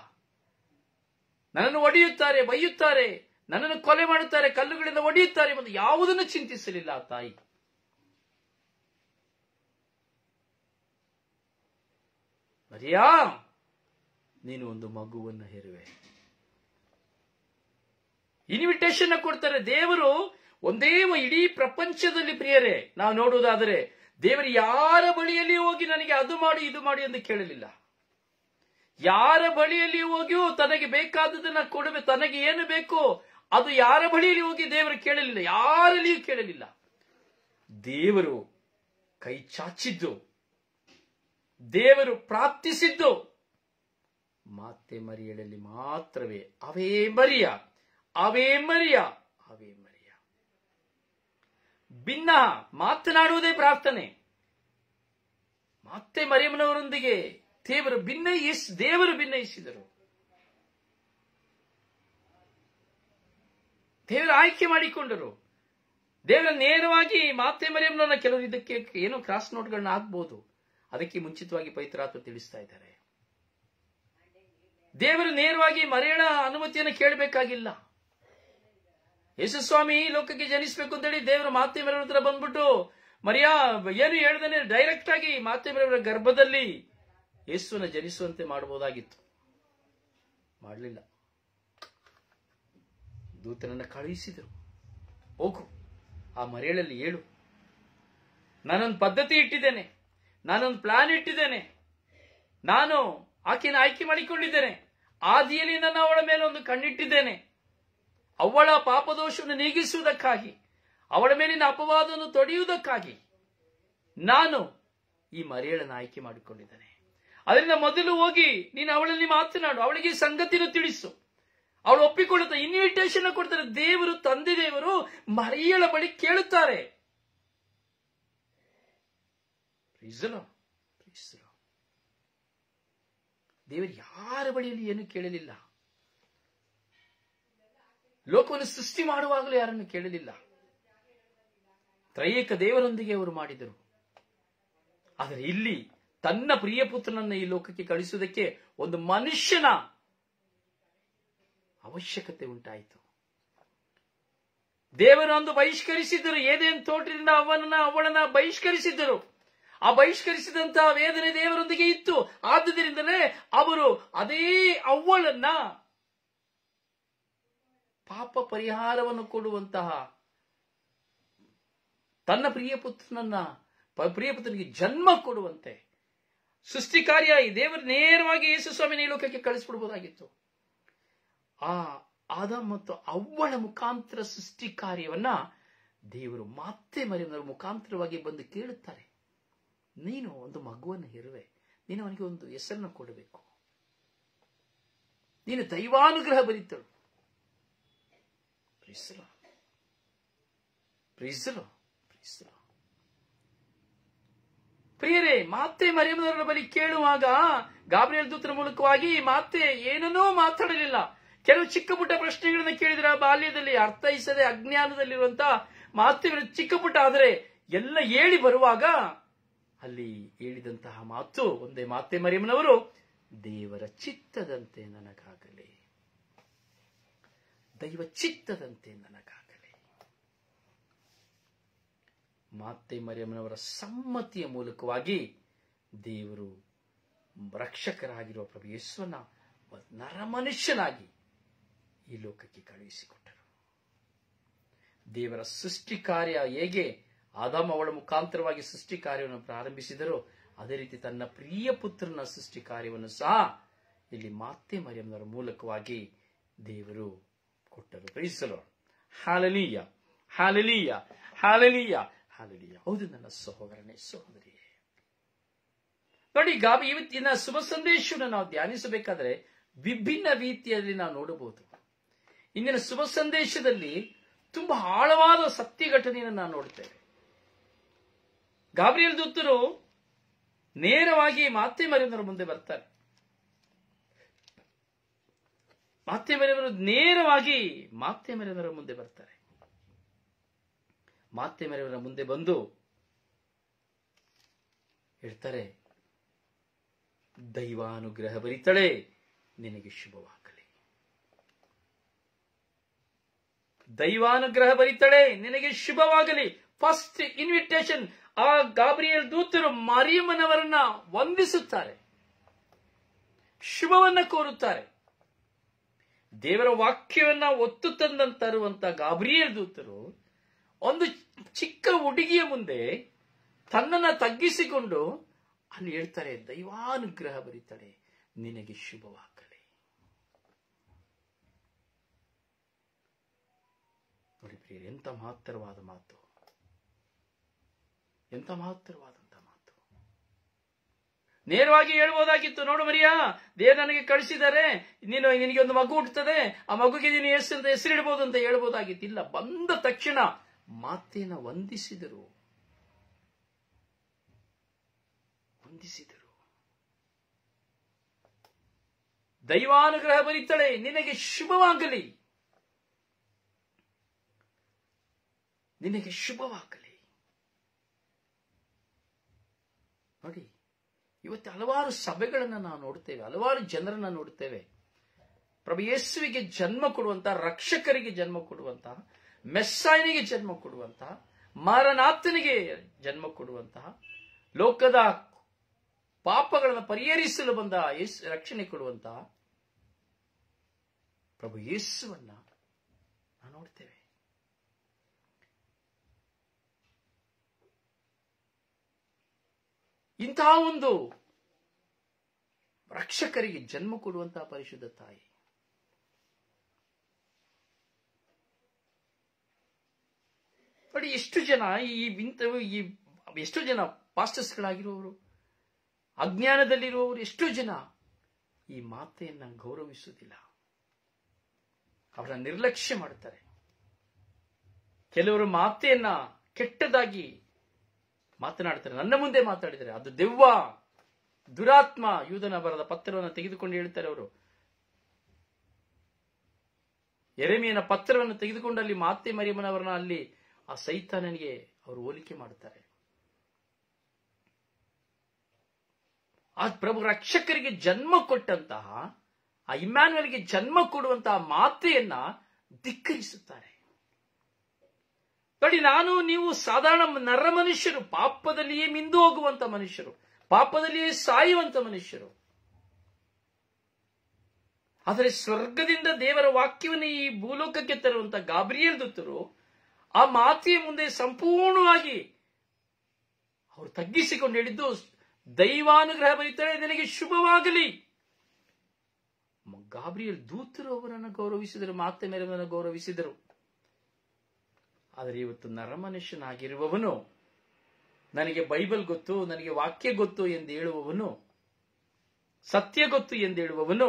ನನ್ನನ್ನು ಒಡೆಯುತ್ತಾರೆ ಬೈಯುತ್ತಾರೆ ನನ್ನನ್ನು ಕೊಲೆ ಮಾಡುತ್ತಾರೆ ಕಲ್ಲುಗಳಿಂದ ಒಡೆಯುತ್ತಾರೆ ಎಂದು ಯಾವುದನ್ನು ಚಿಂತಿಸಲಿಲ್ಲ ತಾಯಿ ಮರಿಯಾ ನೀನು ಒಂದು ಮಗುವನ್ನು ಹೇರುವೆ ಇನ್ವಿಟೇಷನ್ ಕೊಡ್ತಾರೆ ದೇವರು ಒಂದೇ ಇಡೀ ಪ್ರಪಂಚದಲ್ಲಿ ಪ್ರಿಯರೇ ನಾವು ನೋಡುವುದಾದರೆ ದೇವರು ಯಾರ ಬಳಿಯಲ್ಲಿ ಹೋಗಿ ನನಗೆ ಅದು ಮಾಡಿ ಇದು ಮಾಡಿ ಎಂದು ಕೇಳಲಿಲ್ಲ ಯಾರ ಬಳಿಯಲ್ಲಿ ಹೋಗಿಯೂ ತನಗೆ ಬೇಕಾದದನ್ನ ಕೊಡುವೆ ತನಗೆ ಏನು ಬೇಕು ಅದು ಯಾರ ಬಳಿಯಲ್ಲಿ ಹೋಗಿ ದೇವರು ಕೇಳಲಿಲ್ಲ ಯಾರಲ್ಲಿಯೂ ಕೇಳಲಿಲ್ಲ ದೇವರು ಕೈ ಚಾಚಿದ್ದು ದೇವರು ಪ್ರಾರ್ಥಿಸಿದ್ದು ಮಾತೆ ಮರಿಯಳಲ್ಲಿ ಮಾತ್ರವೇ ಅವೇ ಮರಿಯ ಅವೇ ಮರಿಯ ಅವೇ ಮರಿಯ ಭಿನ್ನ ಮಾತನಾಡುವುದೇ ಪ್ರಾರ್ಥನೆ ಮತ್ತೆ ಮರಿಯಮ್ಮನವರೊಂದಿಗೆ ದೇವರು ಭಿನ್ನ ದೇವರು ಭಿನ್ನಯಿಸಿದರು ದೇವರು ಆಯ್ಕೆ ಮಾಡಿಕೊಂಡರು ದೇವರ ನೇರವಾಗಿ ಮಾತೆ ಮರಿಯಮ್ಮನ ಕೆಲವರು ಇದಕ್ಕೆ ಏನೋ ಕ್ರಾಸ್ ನೋಟ್ಗಳನ್ನ ಹಾಕ್ಬಹುದು ಅದಕ್ಕೆ ಮುಂಚಿತವಾಗಿ ಪೈತ್ರಾತ್ವ ತಿಳಿಸ್ತಾ ಇದ್ದಾರೆ ದೇವರು ನೇರವಾಗಿ ಮರೆಯಳ ಅನುಮತಿಯನ್ನು ಕೇಳಬೇಕಾಗಿಲ್ಲ ಯಶಸ್ವಾಮಿ ಈ ಲೋಕಕ್ಕೆ ಜನಿಸಬೇಕು ಅಂತೇಳಿ ದೇವರ ಮಾತೆ ಮಾಧ್ಯಮರ ಹತ್ರ ಬಂದ್ಬಿಟ್ಟು ಮರಿಯಾ ಏನು ಹೇಳ್ದೇನೆ ಡೈರೆಕ್ಟ್ ಆಗಿ ಮಾಧ್ಯಮರವರ ಗರ್ಭದಲ್ಲಿ ಯೇಸುವನ್ನ ಜನಿಸುವಂತೆ ಮಾಡಬಹುದಾಗಿತ್ತು ಮಾಡಲಿಲ್ಲ ದೂತನನ್ನು ಕಳುಹಿಸಿದರು ಹೋಗು ಆ ಮರೆಯಲ್ಲಿ ಹೇಳು ನಾನೊಂದು ಪದ್ಧತಿ ಇಟ್ಟಿದ್ದೇನೆ ನಾನೊಂದು ಪ್ಲಾನ್ ಇಟ್ಟಿದ್ದೇನೆ ನಾನು ಆಕೆಯನ್ನು ಆಯ್ಕೆ ಮಾಡಿಕೊಂಡಿದ್ದೇನೆ ಆದಿಯಲ್ಲಿ ನಾನು ಅವಳ ಮೇಲೆ ಒಂದು ಕಣ್ಣಿಟ್ಟಿದ್ದೇನೆ ಅವಳ ಪಾಪದೋಷವನ್ನು ನೀಗಿಸುವುದಕ್ಕಾಗಿ ಅವಳ ಮೇಲಿನ ಅಪವಾದವನ್ನು ತೊಡೆಯುವುದಕ್ಕಾಗಿ ನಾನು ಈ ಮರಿಯಳನ್ನು ಆಯ್ಕೆ ಮಾಡಿಕೊಂಡಿದ್ದೇನೆ ಅದರಿಂದ ಮೊದಲು ಹೋಗಿ ನೀನು ಅವಳಲ್ಲಿ ಮಾತನಾಡು ಅವಳಿಗೆ ಸಂಗತಿಯನ್ನು ತಿಳಿಸು ಅವಳು ಒಪ್ಪಿಕೊಳ್ಳುತ್ತ ಇನ್ವಿಟೇಷನ್ ಕೊಡ್ತಾರೆ ದೇವರು ತಂದೆ ದೇವರು ಮರಿಯಳ ಬಳಿ ಕೇಳುತ್ತಾರೆ ದೇವರು ಯಾರ ಬಳಿಯಲ್ಲಿ ಏನು ಕೇಳಲಿಲ್ಲ ಲೋಕವನ್ನು ಸೃಷ್ಟಿ ಮಾಡುವಾಗಲೂ ಯಾರನ್ನು ಕೇಳಲಿಲ್ಲ ತ್ರೈಯಕ ದೇವರೊಂದಿಗೆ ಅವರು ಮಾಡಿದರು ಆದರೆ ಇಲ್ಲಿ ತನ್ನ ಪ್ರಿಯ ಪುತ್ರನನ್ನು ಈ ಲೋಕಕ್ಕೆ ಕಳಿಸುವುದಕ್ಕೆ ಒಂದು ಮನುಷ್ಯನ ಅವಶ್ಯಕತೆ ಉಂಟಾಯಿತು ದೇವರೊಂದು ಬಹಿಷ್ಕರಿಸಿದ್ದರು ಏದೇನು ತೋಟದಿಂದ ಅವನನ್ನ ಅವಳನ್ನ ಬಹಿಷ್ಕರಿಸಿದ್ದರು ಆ ಬಹಿಷ್ಕರಿಸಿದಂತಹ ವೇದನೆ ದೇವರೊಂದಿಗೆ ಇತ್ತು ಆದುದರಿಂದಲೇ ಅವರು ಅದೇ ಅವಳನ್ನ ಪಾಪ ಪರಿಹಾರವನ್ನು ಕೊಡುವಂತಹ ತನ್ನ ಪ್ರಿಯಪುತ್ರನನ್ನ ಪ್ರಿಯಪುತ್ರನಿಗೆ ಜನ್ಮ ಕೊಡುವಂತೆ ಸೃಷ್ಟಿ ಕಾರ್ಯ ಈ ದೇವರು ನೇರವಾಗಿ ಯೇಸು ಸ್ವಾಮಿ ನೀಲೋಕಕ್ಕೆ ಕಳಿಸ್ಬಿಡ್ಬೋದಾಗಿತ್ತು ಆ ಆದ ಮತ್ತು ಅವ್ವಳ ಮುಖಾಂತರ ಸೃಷ್ಟಿ ಕಾರ್ಯವನ್ನ ದೇವರು ಮತ್ತೆ ಮರೆಯವರ ಮುಖಾಂತರವಾಗಿ ಬಂದು ಕೇಳುತ್ತಾರೆ ನೀನು ಒಂದು ಮಗುವನ್ನು ಇರುವೆ ನೀನು ಅವನಿಗೆ ಒಂದು ಹೆಸರನ್ನು ಕೊಡಬೇಕು ನೀನು ದೈವಾನುಗ್ರಹ ಬರೀತಳು ಪ್ರಿಯರೇ ಮಾತೆ ಮರಿಯಮ್ಮನವರ ಬಳಿ ಕೇಳುವಾಗ ಗಾಬ್ರಿಯಲ್ ದೂತರ ಮೂಲಕವಾಗಿ ಮಾತೆ ಏನನ್ನೂ ಮಾತಾಡಲಿಲ್ಲ ಕೆಲವು ಚಿಕ್ಕ ಪುಟ್ಟ ಪ್ರಶ್ನೆಗಳನ್ನು ಕೇಳಿದ್ರ ಬಾಲ್ಯದಲ್ಲಿ ಅರ್ಥೈಸದೆ ಅಜ್ಞಾನದಲ್ಲಿರುವಂತ ಮಾತುಗಳು ಚಿಕ್ಕ ಪುಟ್ಟ ಆದರೆ ಎಲ್ಲ ಹೇಳಿ ಬರುವಾಗ ಅಲ್ಲಿ ಹೇಳಿದಂತಹ ಮಾತು ಒಂದೇ ಮಾತೆ ಮರಿಯಮ್ಮನವರು ದೇವರ ಚಿತ್ತದಂತೆ ನನಗಾಗ ದೈವ ಚಿತ್ತದಂತೆ ನನಗಾಗಲಿ ಮಾತೆ ಮರಿಯಮ್ಮನವರ ಸಮ್ಮತಿಯ ಮೂಲಕವಾಗಿ ದೇವರು ರಕ್ಷಕರಾಗಿರುವ ಪ್ರಭು ನರ ಮನುಷ್ಯನಾಗಿ ಈ ಲೋಕಕ್ಕೆ ಕಳುಹಿಸಿಕೊಟ್ಟರು ದೇವರ ಸೃಷ್ಟಿ ಕಾರ್ಯ ಹೇಗೆ ಆದಾಮ ಅವಳ ಮುಖಾಂತರವಾಗಿ ಸೃಷ್ಟಿ ಕಾರ್ಯವನ್ನು ಪ್ರಾರಂಭಿಸಿದರೋ ಅದೇ ರೀತಿ ತನ್ನ ಪ್ರಿಯ ಪುತ್ರನ ಸೃಷ್ಟಿ ಕಾರ್ಯವನ್ನು ಸಹ ಇಲ್ಲಿ ಮಾತೆ ಮರಿಯಮ್ಮನವರ ಮೂಲಕವಾಗಿ ದೇವರು ಕೊಟ್ಟರು ಪ್ರೈಸಲು ಹಾಲಲೀಯ ಹಾಲಲೀಯ ಹಾಲಲೀಯ ಹಾಲಲೀಯ ಹೌದು ನನ್ನ ಸಹೋದರನೇ ಸಹೋದರಿಯೇ ನೋಡಿ ಗಾಬಿ ಇವತ್ತಿನ ಶುಭ ಸಂದೇಶವನ್ನು ನಾವು ಧ್ಯಾನಿಸಬೇಕಾದ್ರೆ ವಿಭಿನ್ನ ರೀತಿಯಲ್ಲಿ ನಾವು ನೋಡಬಹುದು ಇಂದಿನ ಶುಭ ಸಂದೇಶದಲ್ಲಿ ತುಂಬಾ ಆಳವಾದ ಸತ್ಯ ಘಟನೆಯನ್ನು ನಾವು ನೋಡ್ತೇವೆ ಗಾಬ್ರಿಯಲ್ ದೂತರು ನೇರವಾಗಿ ಮಾತೆ ಮರೆಯೊಂದರ ಮುಂದೆ ಬರ್ತಾರೆ ಮಾತೆ ಮರೆಯವರು ನೇರವಾಗಿ ಮಾತೆ ಮೆರೆದವರ ಮುಂದೆ ಬರ್ತಾರೆ ಮಾತೆ ಮೆರೆಯವರ ಮುಂದೆ ಬಂದು ಹೇಳ್ತಾರೆ ದೈವಾನುಗ್ರಹ ಬರಿತಳೆ ನಿನಗೆ ಶುಭವಾಗಲಿ ದೈವಾನುಗ್ರಹ ಬರಿತಳೆ ನಿನಗೆ ಶುಭವಾಗಲಿ ಫಸ್ಟ್ ಇನ್ವಿಟೇಷನ್ ಆ ಗಾಬ್ರಿಯಲ್ ದೂತರು ಮರಿಯಮ್ಮನವರನ್ನ ವಂದಿಸುತ್ತಾರೆ ಶುಭವನ್ನ ಕೋರುತ್ತಾರೆ ದೇವರ ವಾಕ್ಯವನ್ನ ಒತ್ತು ತಂದಂತರುವಂತ ಗಾಬರಿಯ ದೂತರು ಒಂದು ಚಿಕ್ಕ ಹುಡುಗಿಯ ಮುಂದೆ ತನ್ನನ್ನ ತಗ್ಗಿಸಿಕೊಂಡು ಅಲ್ಲಿ ಹೇಳ್ತಾರೆ ದೈವಾನುಗ್ರಹ ಬರೀತಾಳೆ ನಿನಗೆ ಶುಭವಾಗಲಿ ಎಂತ ಮಹತ್ತರವಾದ ಮಾತು ಎಂತ ಮಹತ್ತರವಾದ ನೇರವಾಗಿ ಹೇಳ್ಬೋದಾಗಿತ್ತು ನೋಡು ಮರಿಯಾ ದೇವ್ ನನಗೆ ಕಳಿಸಿದರೆ ನೀನು ನಿನಗೆ ಒಂದು ಮಗು ಹುಟ್ಟುತ್ತದೆ ಆ ಮಗುಗೆ ನೀನು ಹೆಸರು ಅಂತ ಅಂತ ಹೇಳ್ಬೋದಾಗಿತ್ತು ಇಲ್ಲ ಬಂದ ತಕ್ಷಣ ಮಾತೇನ ವಂದಿಸಿದರು ವಂದಿಸಿದರು ದೈವಾನುಗ್ರಹ ಬರೀತಾಳೆ ನಿನಗೆ ಶುಭವಾಗಲಿ ನಿನಗೆ ಶುಭವಾಗಲಿ ಇವತ್ತು ಹಲವಾರು ಸಭೆಗಳನ್ನು ನಾವು ನೋಡ್ತೇವೆ ಹಲವಾರು ಜನರನ್ನ ನೋಡ್ತೇವೆ ಪ್ರಭು ಯೇಸುವಿಗೆ ಜನ್ಮ ಕೊಡುವಂತಹ ರಕ್ಷಕರಿಗೆ ಜನ್ಮ ಕೊಡುವಂತಹ ಮೆಸ್ಸಾಯನಿಗೆ ಜನ್ಮ ಕೊಡುವಂತಹ ಮಾರನಾಥನಿಗೆ ಜನ್ಮ ಕೊಡುವಂತಹ ಲೋಕದ ಪಾಪಗಳನ್ನು ಪರಿಹರಿಸಲು ಬಂದ ರಕ್ಷಣೆ ಕೊಡುವಂತಹ ಪ್ರಭು ಯೇಸುವನ್ನ ನೋಡ್ತೇವೆ ಇಂತಹ ಒಂದು ರಕ್ಷಕರಿಗೆ ಜನ್ಮ ಕೊಡುವಂತಹ ಪರಿಶುದ್ಧ ತಾಯಿ ನೋಡಿ ಎಷ್ಟು ಜನ ಈ ವಿಂತ ಈ ಎಷ್ಟು ಜನ ಪಾಸ್ಟರ್ಸ್ಗಳಾಗಿರುವವರು ಅಜ್ಞಾನದಲ್ಲಿರುವವರು ಎಷ್ಟೋ ಜನ ಈ ಮಾತೆಯನ್ನ ಗೌರವಿಸುವುದಿಲ್ಲ ಅವರ ನಿರ್ಲಕ್ಷ್ಯ ಮಾಡುತ್ತಾರೆ ಕೆಲವರು ಮಾತೆಯನ್ನ ಕೆಟ್ಟದಾಗಿ ಮಾತನಾಡ್ತಾರೆ ನನ್ನ ಮುಂದೆ ಮಾತಾಡಿದರೆ ಅದು ದೆವ್ವ ದುರಾತ್ಮ ಯೂಧನ ಬರದ ಪತ್ರವನ್ನು ತೆಗೆದುಕೊಂಡು ಹೇಳ್ತಾರೆ ಅವರು ಎರೆಮಿಯನ ಪತ್ರವನ್ನು ತೆಗೆದುಕೊಂಡು ಅಲ್ಲಿ ಮಾತೆ ಮರಿಯಮ್ಮನವರನ್ನ ಅಲ್ಲಿ ಆ ಸೈತಾನನಿಗೆ ಅವರು ಹೋಲಿಕೆ ಮಾಡುತ್ತಾರೆ ಆ ಪ್ರಭು ರಕ್ಷಕರಿಗೆ ಜನ್ಮ ಕೊಟ್ಟಂತಹ ಆ ಇಮ್ಯಾನ್ಯಲ್ಗೆ ಜನ್ಮ ಕೊಡುವಂತಹ ಮಾತೆಯನ್ನ ಧಿಕ್ಕರಿಸುತ್ತಾರೆ ನೋಡಿ ನಾನು ನೀವು ಸಾಧಾರಣ ನರ ಮನುಷ್ಯರು ಪಾಪದಲ್ಲಿಯೇ ಮಿಂದು ಹೋಗುವಂತ ಮನುಷ್ಯರು ಪಾಪದಲ್ಲಿಯೇ ಸಾಯುವಂತ ಮನುಷ್ಯರು ಆದರೆ ಸ್ವರ್ಗದಿಂದ ದೇವರ ವಾಕ್ಯವನ್ನು ಈ ಭೂಲೋಕಕ್ಕೆ ತರುವಂತ ಗಾಬರಿಯಲ್ ದೂತರು ಆ ಮಾತೆಯ ಮುಂದೆ ಸಂಪೂರ್ಣವಾಗಿ ಅವರು ತಗ್ಗಿಸಿಕೊಂಡು ಹೇಳಿದ್ದು ದೈವಾನುಗ್ರಹ ಬರೀತಾರೆ ನಿನಗೆ ಶುಭವಾಗಲಿ ಗಾಬರಿಯಲ್ ದೂತರು ಅವರನ್ನು ಗೌರವಿಸಿದರು ಮಾತೆ ಮೇಲೆ ಗೌರವಿಸಿದರು ಆದರೆ ಇವತ್ತು ನರಮನುಷ್ಯನಾಗಿರುವವನು ನನಗೆ ಬೈಬಲ್ ಗೊತ್ತು ನನಗೆ ವಾಕ್ಯ ಗೊತ್ತು ಎಂದು ಹೇಳುವವನು ಸತ್ಯ ಗೊತ್ತು ಎಂದು ಹೇಳುವವನು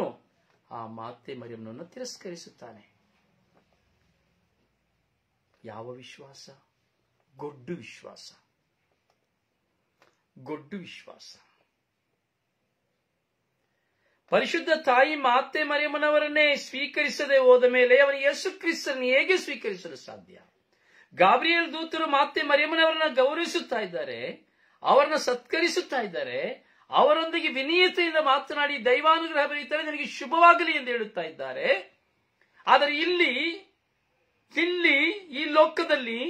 ಆ ಮಾತೆ ಮರಿಯಮ್ಮನನ್ನು ತಿರಸ್ಕರಿಸುತ್ತಾನೆ ಯಾವ ವಿಶ್ವಾಸ ಗೊಡ್ಡು ವಿಶ್ವಾಸ ಗೊಡ್ಡು ವಿಶ್ವಾಸ ಪರಿಶುದ್ಧ ತಾಯಿ ಮಾತೆ ಮರಿಯಮ್ಮನವರನ್ನೇ ಸ್ವೀಕರಿಸದೆ ಹೋದ ಮೇಲೆ ಅವನು ಯೇಸು ಕ್ರಿಸ್ತನ್ ಹೇಗೆ ಸ್ವೀಕರಿಸಲು ಸಾಧ್ಯ ಗಾಬ್ರಿಯಲ್ ದೂತರು ಮಾತೆ ಮರಿಯಮ್ಮನವರನ್ನ ಗೌರವಿಸುತ್ತಾ ಇದ್ದಾರೆ ಅವರನ್ನ ಸತ್ಕರಿಸುತ್ತಾ ಇದ್ದಾರೆ ಅವರೊಂದಿಗೆ ವಿನೀಯತೆಯಿಂದ ಮಾತನಾಡಿ ದೈವಾನುಗ್ರಹ ಬರೀತಾರೆ ನನಗೆ ಶುಭವಾಗಲಿ ಎಂದು ಹೇಳುತ್ತಾ ಇದ್ದಾರೆ ಆದರೆ ಇಲ್ಲಿ ಇಲ್ಲಿ ಈ ಲೋಕದಲ್ಲಿ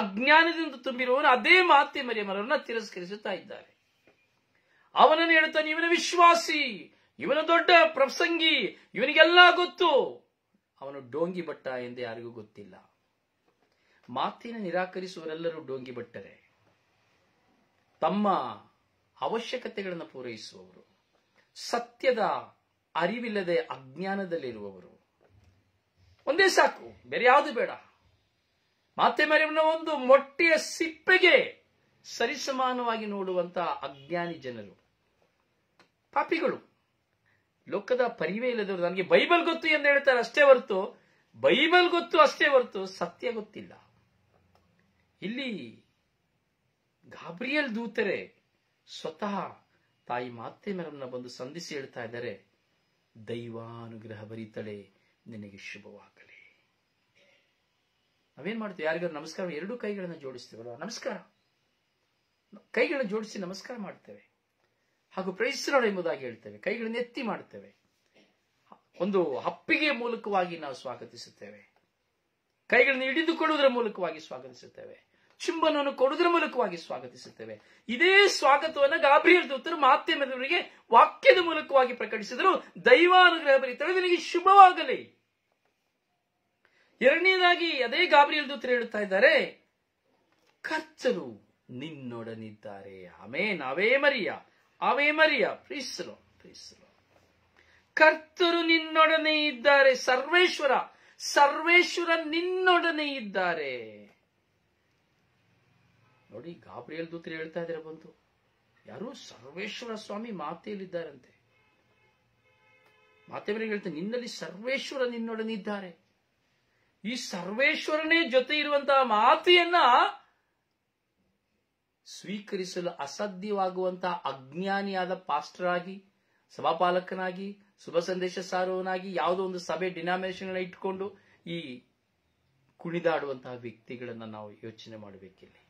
ಅಜ್ಞಾನದಿಂದ ತುಂಬಿರುವವರು ಅದೇ ಮಾತೆ ಮರಿಯಮ್ಮನವರನ್ನ ತಿರಸ್ಕರಿಸುತ್ತಾ ಇದ್ದಾರೆ ಅವನನ್ನು ಹೇಳುತ್ತಾನೆ ಇವನ ವಿಶ್ವಾಸಿ ಇವನ ದೊಡ್ಡ ಪ್ರಸಂಗಿ ಇವನಿಗೆಲ್ಲ ಗೊತ್ತು ಅವನು ಡೋಂಗಿ ಭಟ್ಟ ಎಂದು ಯಾರಿಗೂ ಗೊತ್ತಿಲ್ಲ ಮಾತಿನ ನಿರಾಕರಿಸುವರೆಲ್ಲರೂ ಡೋಂಗಿ ತಮ್ಮ ಅವಶ್ಯಕತೆಗಳನ್ನು ಪೂರೈಸುವವರು ಸತ್ಯದ ಅರಿವಿಲ್ಲದೆ ಅಜ್ಞಾನದಲ್ಲಿರುವವರು ಒಂದೇ ಸಾಕು ಬೇರೆ ಯಾವುದು ಬೇಡ ಮಾತೆ ಮರಿಯಮ್ಮನ ಒಂದು ಮೊಟ್ಟೆಯ ಸಿಪ್ಪೆಗೆ ಸರಿಸಮಾನವಾಗಿ ನೋಡುವಂತಹ ಅಜ್ಞಾನಿ ಜನರು ಪಾಪಿಗಳು ಲೋಕದ ಪರಿವೇ ಇಲ್ಲದವರು ನನಗೆ ಬೈಬಲ್ ಗೊತ್ತು ಎಂದು ಹೇಳ್ತಾರೆ ಅಷ್ಟೇ ಹೊರತು ಬೈಬಲ್ ಗೊತ್ತು ಅಷ್ಟೇ ಹೊರತು ಸತ್ಯ ಗೊತ್ತಿಲ್ಲ ಇಲ್ಲಿ ಗಾಬ್ರಿಯಲ್ ದೂತರೆ ಸ್ವತಃ ತಾಯಿ ಮಾತೆ ಮಾತೆಮರನ್ನ ಬಂದು ಸಂಧಿಸಿ ಹೇಳ್ತಾ ಇದ್ದಾರೆ ದೈವಾನುಗ್ರಹ ಬರೀತಳೆ ನಿನಗೆ ಶುಭವಾಗಲಿ ನಾವೇನ್ ಮಾಡ್ತೀವಿ ಯಾರಿಗಾರು ನಮಸ್ಕಾರ ಎರಡು ಕೈಗಳನ್ನ ಜೋಡಿಸ್ತೇವಲ್ಲ ನಮಸ್ಕಾರ ಕೈಗಳನ್ನ ಜೋಡಿಸಿ ನಮಸ್ಕಾರ ಮಾಡ್ತೇವೆ ಹಾಗೂ ಪ್ರೈಸ್ರಣ ಎಂಬುದಾಗಿ ಹೇಳ್ತೇವೆ ಕೈಗಳನ್ನ ಎತ್ತಿ ಮಾಡ್ತೇವೆ ಒಂದು ಅಪ್ಪಿಗೆ ಮೂಲಕವಾಗಿ ನಾವು ಸ್ವಾಗತಿಸುತ್ತೇವೆ ಕೈಗಳನ್ನು ಹಿಡಿದುಕೊಳ್ಳುವುದರ ಮೂಲಕವಾಗಿ ಸ್ವಾಗತಿಸುತ್ತೇವೆ ಚುಂಬನವನ್ನು ಕೊಡುವುದರ ಮೂಲಕವಾಗಿ ಸ್ವಾಗತಿಸುತ್ತೇವೆ ಇದೇ ಸ್ವಾಗತವನ್ನು ಗಾಬ್ರಿಯಲ್ ದೂತರು ಮಾಧ್ಯಮದವರಿಗೆ ವಾಕ್ಯದ ಮೂಲಕವಾಗಿ ಪ್ರಕಟಿಸಿದರು ದೈವಾನುಗ್ರಹ ಬರೀತಾರೆ ನಿನಗೆ ಶುಭವಾಗಲಿ ಎರಡನೇದಾಗಿ ಅದೇ ಗಾಬ್ರಿಯಲ್ ದೂತರು ಹೇಳುತ್ತಾ ಇದ್ದಾರೆ ಕರ್ತರು ನಿನ್ನೊಡನಿದ್ದಾರೆ ಆಮೇನ್ ಅವೇ ಮರಿಯ ಅವೇ ಮರಿಯ ಪ್ರೀಸರು ಪ್ರೀಸರು ಕರ್ತರು ನಿನ್ನೊಡನೆ ಇದ್ದಾರೆ ಸರ್ವೇಶ್ವರ ಸರ್ವೇಶ್ವರ ನಿನ್ನೊಡನೆ ಇದ್ದಾರೆ ನೋಡಿ ಗಾಬ್ರಿಯಲ್ ದೂತರು ಹೇಳ್ತಾ ಇದ್ರೆ ಬಂತು ಯಾರು ಸರ್ವೇಶ್ವರ ಸ್ವಾಮಿ ಮಾತೆಯಲ್ಲಿದ್ದಾರಂತೆ ಮಾತೆ ಮೇಲೆ ಹೇಳ್ತಾರೆ ನಿನ್ನಲ್ಲಿ ಸರ್ವೇಶ್ವರ ನಿನ್ನೊಡನಿದ್ದಾರೆ ಈ ಸರ್ವೇಶ್ವರನೇ ಜೊತೆ ಇರುವಂತಹ ಮಾತೆಯನ್ನ ಸ್ವೀಕರಿಸಲು ಅಸಾಧ್ಯವಾಗುವಂತಹ ಅಜ್ಞಾನಿಯಾದ ಪಾಸ್ಟರ್ ಆಗಿ ಸಭಾಪಾಲಕನಾಗಿ ಶುಭ ಸಂದೇಶ ಸಾರುವನಾಗಿ ಯಾವುದೋ ಒಂದು ಸಭೆ ಡಿನಾಮಿನೇಷನ್ ಇಟ್ಕೊಂಡು ಈ ಕುಣಿದಾಡುವಂತಹ ವ್ಯಕ್ತಿಗಳನ್ನ ನಾವು ಯೋಚನೆ ಮಾಡಬೇಕಿಲ್ಲಿ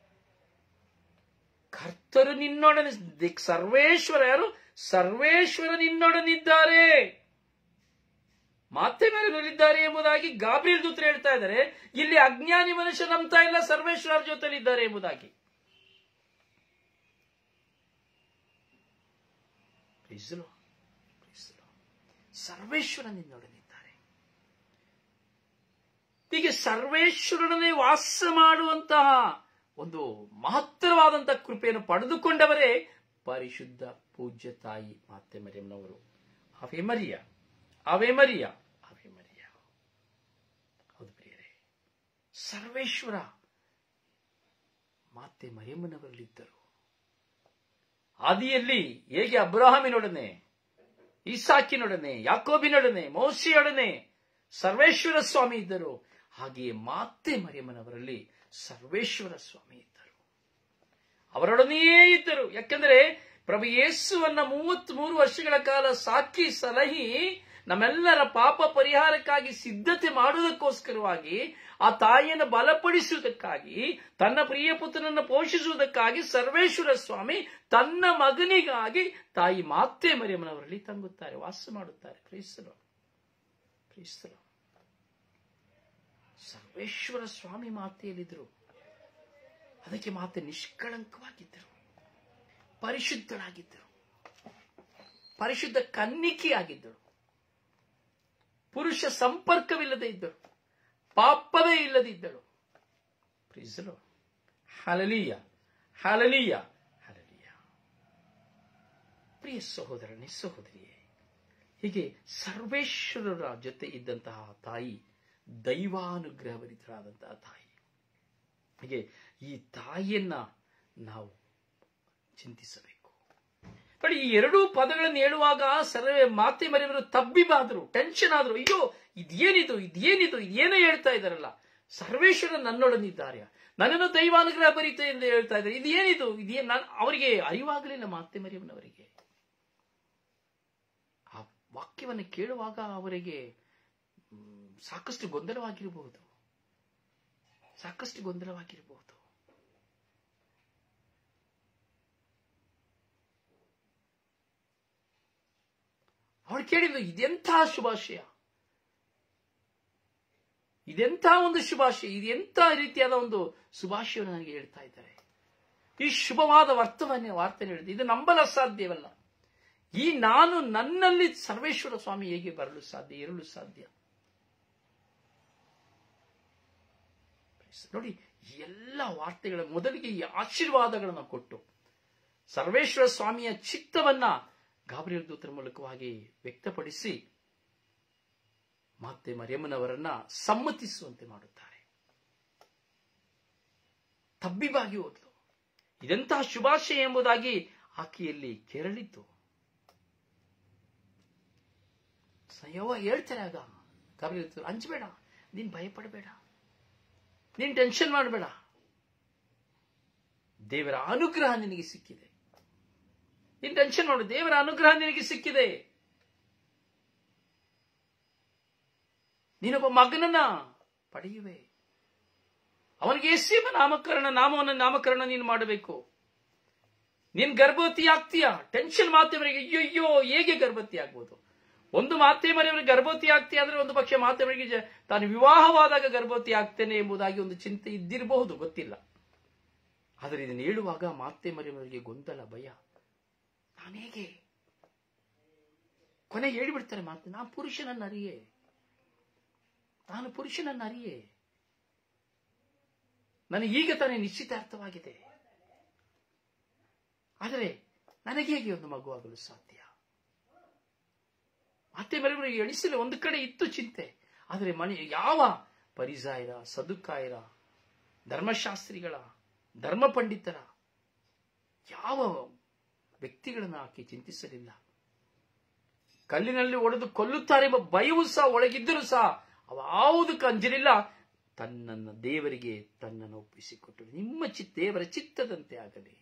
ಕರ್ತರು ನಿನ್ನೊಡನೆ ಸರ್ವೇಶ್ವರ ಯಾರು ಸರ್ವೇಶ್ವರ ನಿನ್ನೊಡನಿದ್ದಾರೆ ಮಾತೆ ಮೇಲೆ ನೋಡಿದ್ದಾರೆ ಎಂಬುದಾಗಿ ಗಾಬ್ರಿ ದೂತ್ರ ಹೇಳ್ತಾ ಇದ್ದಾರೆ ಇಲ್ಲಿ ಅಜ್ಞಾನಿ ಮನುಷ್ಯ ನಂಬ್ತಾ ಇಲ್ಲ ಸರ್ವೇಶ್ವರ ಜೊತೆಲಿದ್ದಾರೆ ಎಂಬುದಾಗಿ ಸರ್ವೇಶ್ವರ ನಿನ್ನೊಡನಿದ್ದಾರೆ ಹೀಗೆ ಸರ್ವೇಶ್ವರನೇ ವಾಸ ಮಾಡುವಂತಹ ಒಂದು ಮಹತ್ತರವಾದಂತಹ ಕೃಪೆಯನ್ನು ಪಡೆದುಕೊಂಡವರೇ ಪರಿಶುದ್ಧ ಪೂಜ್ಯ ತಾಯಿ ಮಾತೆ ಮರಿಯಮ್ಮನವರು ಅವೇ ಮರಿಯ ಅವೆ ಮರಿಯ ಅವೆ ಮರಿಯ ಹೌದು ಪ್ರಿಯರೇ ಸರ್ವೇಶ್ವರ ಮಾತೆ ಮರಿಯಮ್ಮನವರಲ್ಲಿದ್ದರು ಆದಿಯಲ್ಲಿ ಹೇಗೆ ಅಬ್ರಾಹಮಿನೊಡನೆ ಇಸಾಕಿನೊಡನೆ ಯಾಕೋಬಿನೊಡನೆ ಮೌಸಿಯೊಡನೆ ಸರ್ವೇಶ್ವರ ಸ್ವಾಮಿ ಇದ್ದರು ಹಾಗೆಯೇ ಮಾತೆ ಮರಿಯಮ್ಮನವರಲ್ಲಿ ಸರ್ವೇಶ್ವರ ಸ್ವಾಮಿ ಇದ್ದರು ಅವರೊಡನೆಯೇ ಇದ್ದರು ಯಾಕೆಂದರೆ ಪ್ರಭು ಯೇಸುವನ್ನ ಮೂರು ವರ್ಷಗಳ ಕಾಲ ಸಾಕಿ ಸಲಹಿ ನಮ್ಮೆಲ್ಲರ ಪಾಪ ಪರಿಹಾರಕ್ಕಾಗಿ ಸಿದ್ಧತೆ ಮಾಡುವುದಕ್ಕೋಸ್ಕರವಾಗಿ ಆ ತಾಯಿಯನ್ನು ಬಲಪಡಿಸುವುದಕ್ಕಾಗಿ ತನ್ನ ಪ್ರಿಯ ಪುತ್ರನನ್ನು ಪೋಷಿಸುವುದಕ್ಕಾಗಿ ಸರ್ವೇಶ್ವರ ಸ್ವಾಮಿ ತನ್ನ ಮಗನಿಗಾಗಿ ತಾಯಿ ಮಾತೆ ಮರಿಯಮ್ಮನವರಲ್ಲಿ ತಂಗುತ್ತಾರೆ ವಾಸ ಮಾಡುತ್ತಾರೆ ಕ್ರೈಸ್ತರು ಕ್ರೈಸ್ತರು ಸರ್ವೇಶ್ವರ ಸ್ವಾಮಿ ಮಾತೆಯಲ್ಲಿದ್ದರು ಅದಕ್ಕೆ ಮಾತೆ ನಿಷ್ಕಳಂಕವಾಗಿದ್ದರು ಪರಿಶುದ್ಧಳಾಗಿದ್ದರು ಪರಿಶುದ್ಧ ಕನ್ನಿಕೆಯಾಗಿದ್ದರು ಪುರುಷ ಸಂಪರ್ಕವಿಲ್ಲದೆ ಇದ್ದಳು ಪಾಪವೇ ಇಲ್ಲದಿದ್ದಳು ಪ್ರೀಸಲು ಹಲಲೀಯ ಹಲಲೀಯ ಹಲಲೀಯ ಪ್ರಿಯ ಸಹೋದರನೇ ಸಹೋದರಿಯೇ ಹೀಗೆ ಸರ್ವೇಶ್ವರರ ಜೊತೆ ಇದ್ದಂತಹ ತಾಯಿ ದೈವಾನುಗ್ರಹಭರಿತರಾದಂತಹ ತಾಯಿ ಹೀಗೆ ಈ ತಾಯಿಯನ್ನ ನಾವು ಚಿಂತಿಸಬೇಕು ಬಟ್ ಈ ಎರಡೂ ಪದಗಳನ್ನು ಹೇಳುವಾಗ ಸರ್ವೇ ಮಾತೆ ಮರೆಯವರು ತಬ್ಬಿಬಾದರು ಟೆನ್ಷನ್ ಆದ್ರು ಅಯ್ಯೋ ಇದೇನಿದು ಇದೇನಿದು ಇದೇನೋ ಹೇಳ್ತಾ ಇದಾರಲ್ಲ ಸರ್ವೇಶ್ವರ ನನ್ನೊಳನಿದ್ದಾರೆ ನನ್ನನ್ನು ದೈವಾನುಗ್ರಹ ಭರಿತ ಎಂದು ಹೇಳ್ತಾ ಇದ್ದಾರೆ ಇದೇನಿದು ಇದೇ ನಾನು ಅವರಿಗೆ ಅರಿವಾಗಲಿಲ್ಲ ಮಾತೆ ಮರಿಯವನವರಿಗೆ ಆ ವಾಕ್ಯವನ್ನು ಕೇಳುವಾಗ ಅವರಿಗೆ ಸಾಕಷ್ಟು ಗೊಂದಲವಾಗಿರಬಹುದು ಸಾಕಷ್ಟು ಗೊಂದಲವಾಗಿರಬಹುದು ಅವಳು ಕೇಳಿದ್ದು ಇದೆಂತಹ ಶುಭಾಶಯ ಇದೆಂತಹ ಒಂದು ಶುಭಾಶಯ ಇದೆಂಥ ರೀತಿಯಾದ ಒಂದು ಶುಭಾಶಯವನ್ನು ನನಗೆ ಹೇಳ್ತಾ ಇದ್ದಾರೆ ಈ ಶುಭವಾದ ವರ್ತವನ್ನ ವಾರ್ತೆ ಹೇಳಿದೆ ಇದು ನಂಬಲು ಅಸಾಧ್ಯವಲ್ಲ ಈ ನಾನು ನನ್ನಲ್ಲಿ ಸರ್ವೇಶ್ವರ ಸ್ವಾಮಿ ಹೇಗೆ ಬರಲು ಸಾಧ್ಯ ಇರಲು ಸಾಧ್ಯ ನೋಡಿ ಎಲ್ಲ ವಾರ್ತೆಗಳ ಮೊದಲಿಗೆ ಈ ಆಶೀರ್ವಾದಗಳನ್ನು ಕೊಟ್ಟು ಸರ್ವೇಶ್ವರ ಸ್ವಾಮಿಯ ಚಿತ್ತವನ್ನ ಗಾಬರಿಯಲ್ ದೂತರ ಮೂಲಕವಾಗಿ ವ್ಯಕ್ತಪಡಿಸಿ ಮತ್ತೆ ಮರಿಯಮ್ಮನವರನ್ನ ಸಮ್ಮತಿಸುವಂತೆ ಮಾಡುತ್ತಾರೆ ತಬ್ಬಿಬಾಗಿ ಹೋದ್ಲು ಇದೆಂತಹ ಶುಭಾಶಯ ಎಂಬುದಾಗಿ ಆಕೆಯಲ್ಲಿ ಕೆರಳಿತು ಸಯೋವಾ ಹೇಳ್ತಾರೆ ಆಗ ಗಾಬರಿ ಹಂಚಬೇಡ ನೀನ್ ಭಯಪಡಬೇಡ ನೀನ್ ಟೆನ್ಷನ್ ಮಾಡಬೇಡ ದೇವರ ಅನುಗ್ರಹ ನಿನಗೆ ಸಿಕ್ಕಿದೆ ನೀನ್ ಟೆನ್ಷನ್ ಮಾಡು ದೇವರ ಅನುಗ್ರಹ ನಿನಗೆ ಸಿಕ್ಕಿದೆ ನೀನೊಬ್ಬ ಮಗನನ್ನ ಪಡೆಯುವೆ ಅವನಿಗೆ ಎಸ್ಸಿಮ ನಾಮಕರಣ ನಾಮವನ್ನು ನಾಮಕರಣ ನೀನು ಮಾಡಬೇಕು ನೀನ್ ಗರ್ಭವತಿ ಆಗ್ತೀಯ ಟೆನ್ಷನ್ ಮಾತವರಿಗೆ ಅಯ್ಯಯ್ಯೋ ಹೇಗೆ ಗರ್ಭವತಿ ಆಗ್ಬೋದು ಒಂದು ಮಾತೆ ಮನೆಯವರಿಗೆ ಗರ್ಭವತಿ ಆಗ್ತಿ ಅಂದ್ರೆ ಒಂದು ಪಕ್ಷ ಮಾತೆ ಮನೆಗೆ ತಾನು ವಿವಾಹವಾದಾಗ ಗರ್ಭವತಿ ಆಗ್ತೇನೆ ಎಂಬುದಾಗಿ ಒಂದು ಚಿಂತೆ ಇದ್ದಿರಬಹುದು ಗೊತ್ತಿಲ್ಲ ಆದರೆ ಇದನ್ನು ಹೇಳುವಾಗ ಮಾತೆ ಮರೆಯವರಿಗೆ ಗೊಂದಲ ಭಯ ನಾನೇಗೆ ಕೊನೆ ಹೇಳಿಬಿಡ್ತಾರೆ ಮಾತೆ ನಾನು ಪುರುಷನನ್ನು ಅರಿಯೇ ನಾನು ಪುರುಷನನ್ನ ಅರಿಯೇ ನನಗೆ ಈಗ ತಾನೇ ನಿಶ್ಚಿತಾರ್ಥವಾಗಿದೆ ಆದರೆ ನನಗೇಗೆ ಒಂದು ಮಗುವಾಗಲು ಸಾಧ್ಯ ಮತ್ತೆ ಬೇರೆ ಎಣಿಸಲಿ ಒಂದು ಕಡೆ ಇತ್ತು ಚಿಂತೆ ಆದರೆ ಮನೆ ಯಾವ ಪರಿಸಾಯರ ಸದುಕಾಯರ ಧರ್ಮಶಾಸ್ತ್ರಿಗಳ ಧರ್ಮ ಪಂಡಿತರ ಯಾವ ವ್ಯಕ್ತಿಗಳನ್ನು ಆಕೆ ಚಿಂತಿಸಲಿಲ್ಲ ಕಲ್ಲಿನಲ್ಲಿ ಒಡೆದು ಕೊಲ್ಲುತ್ತಾರೆ ಎಂಬ ಸಹ ಒಳಗಿದ್ದರೂ ಸಹ ಅವಾವುದಕ್ಕೆ ಕಂಜಲಿಲ್ಲ ತನ್ನನ್ನು ದೇವರಿಗೆ ತನ್ನನ್ನು ಒಪ್ಪಿಸಿಕೊಟ್ಟರು ನಿಮ್ಮ ಚಿ ದೇವರ ಚಿತ್ತದಂತೆ ಆಗಲಿ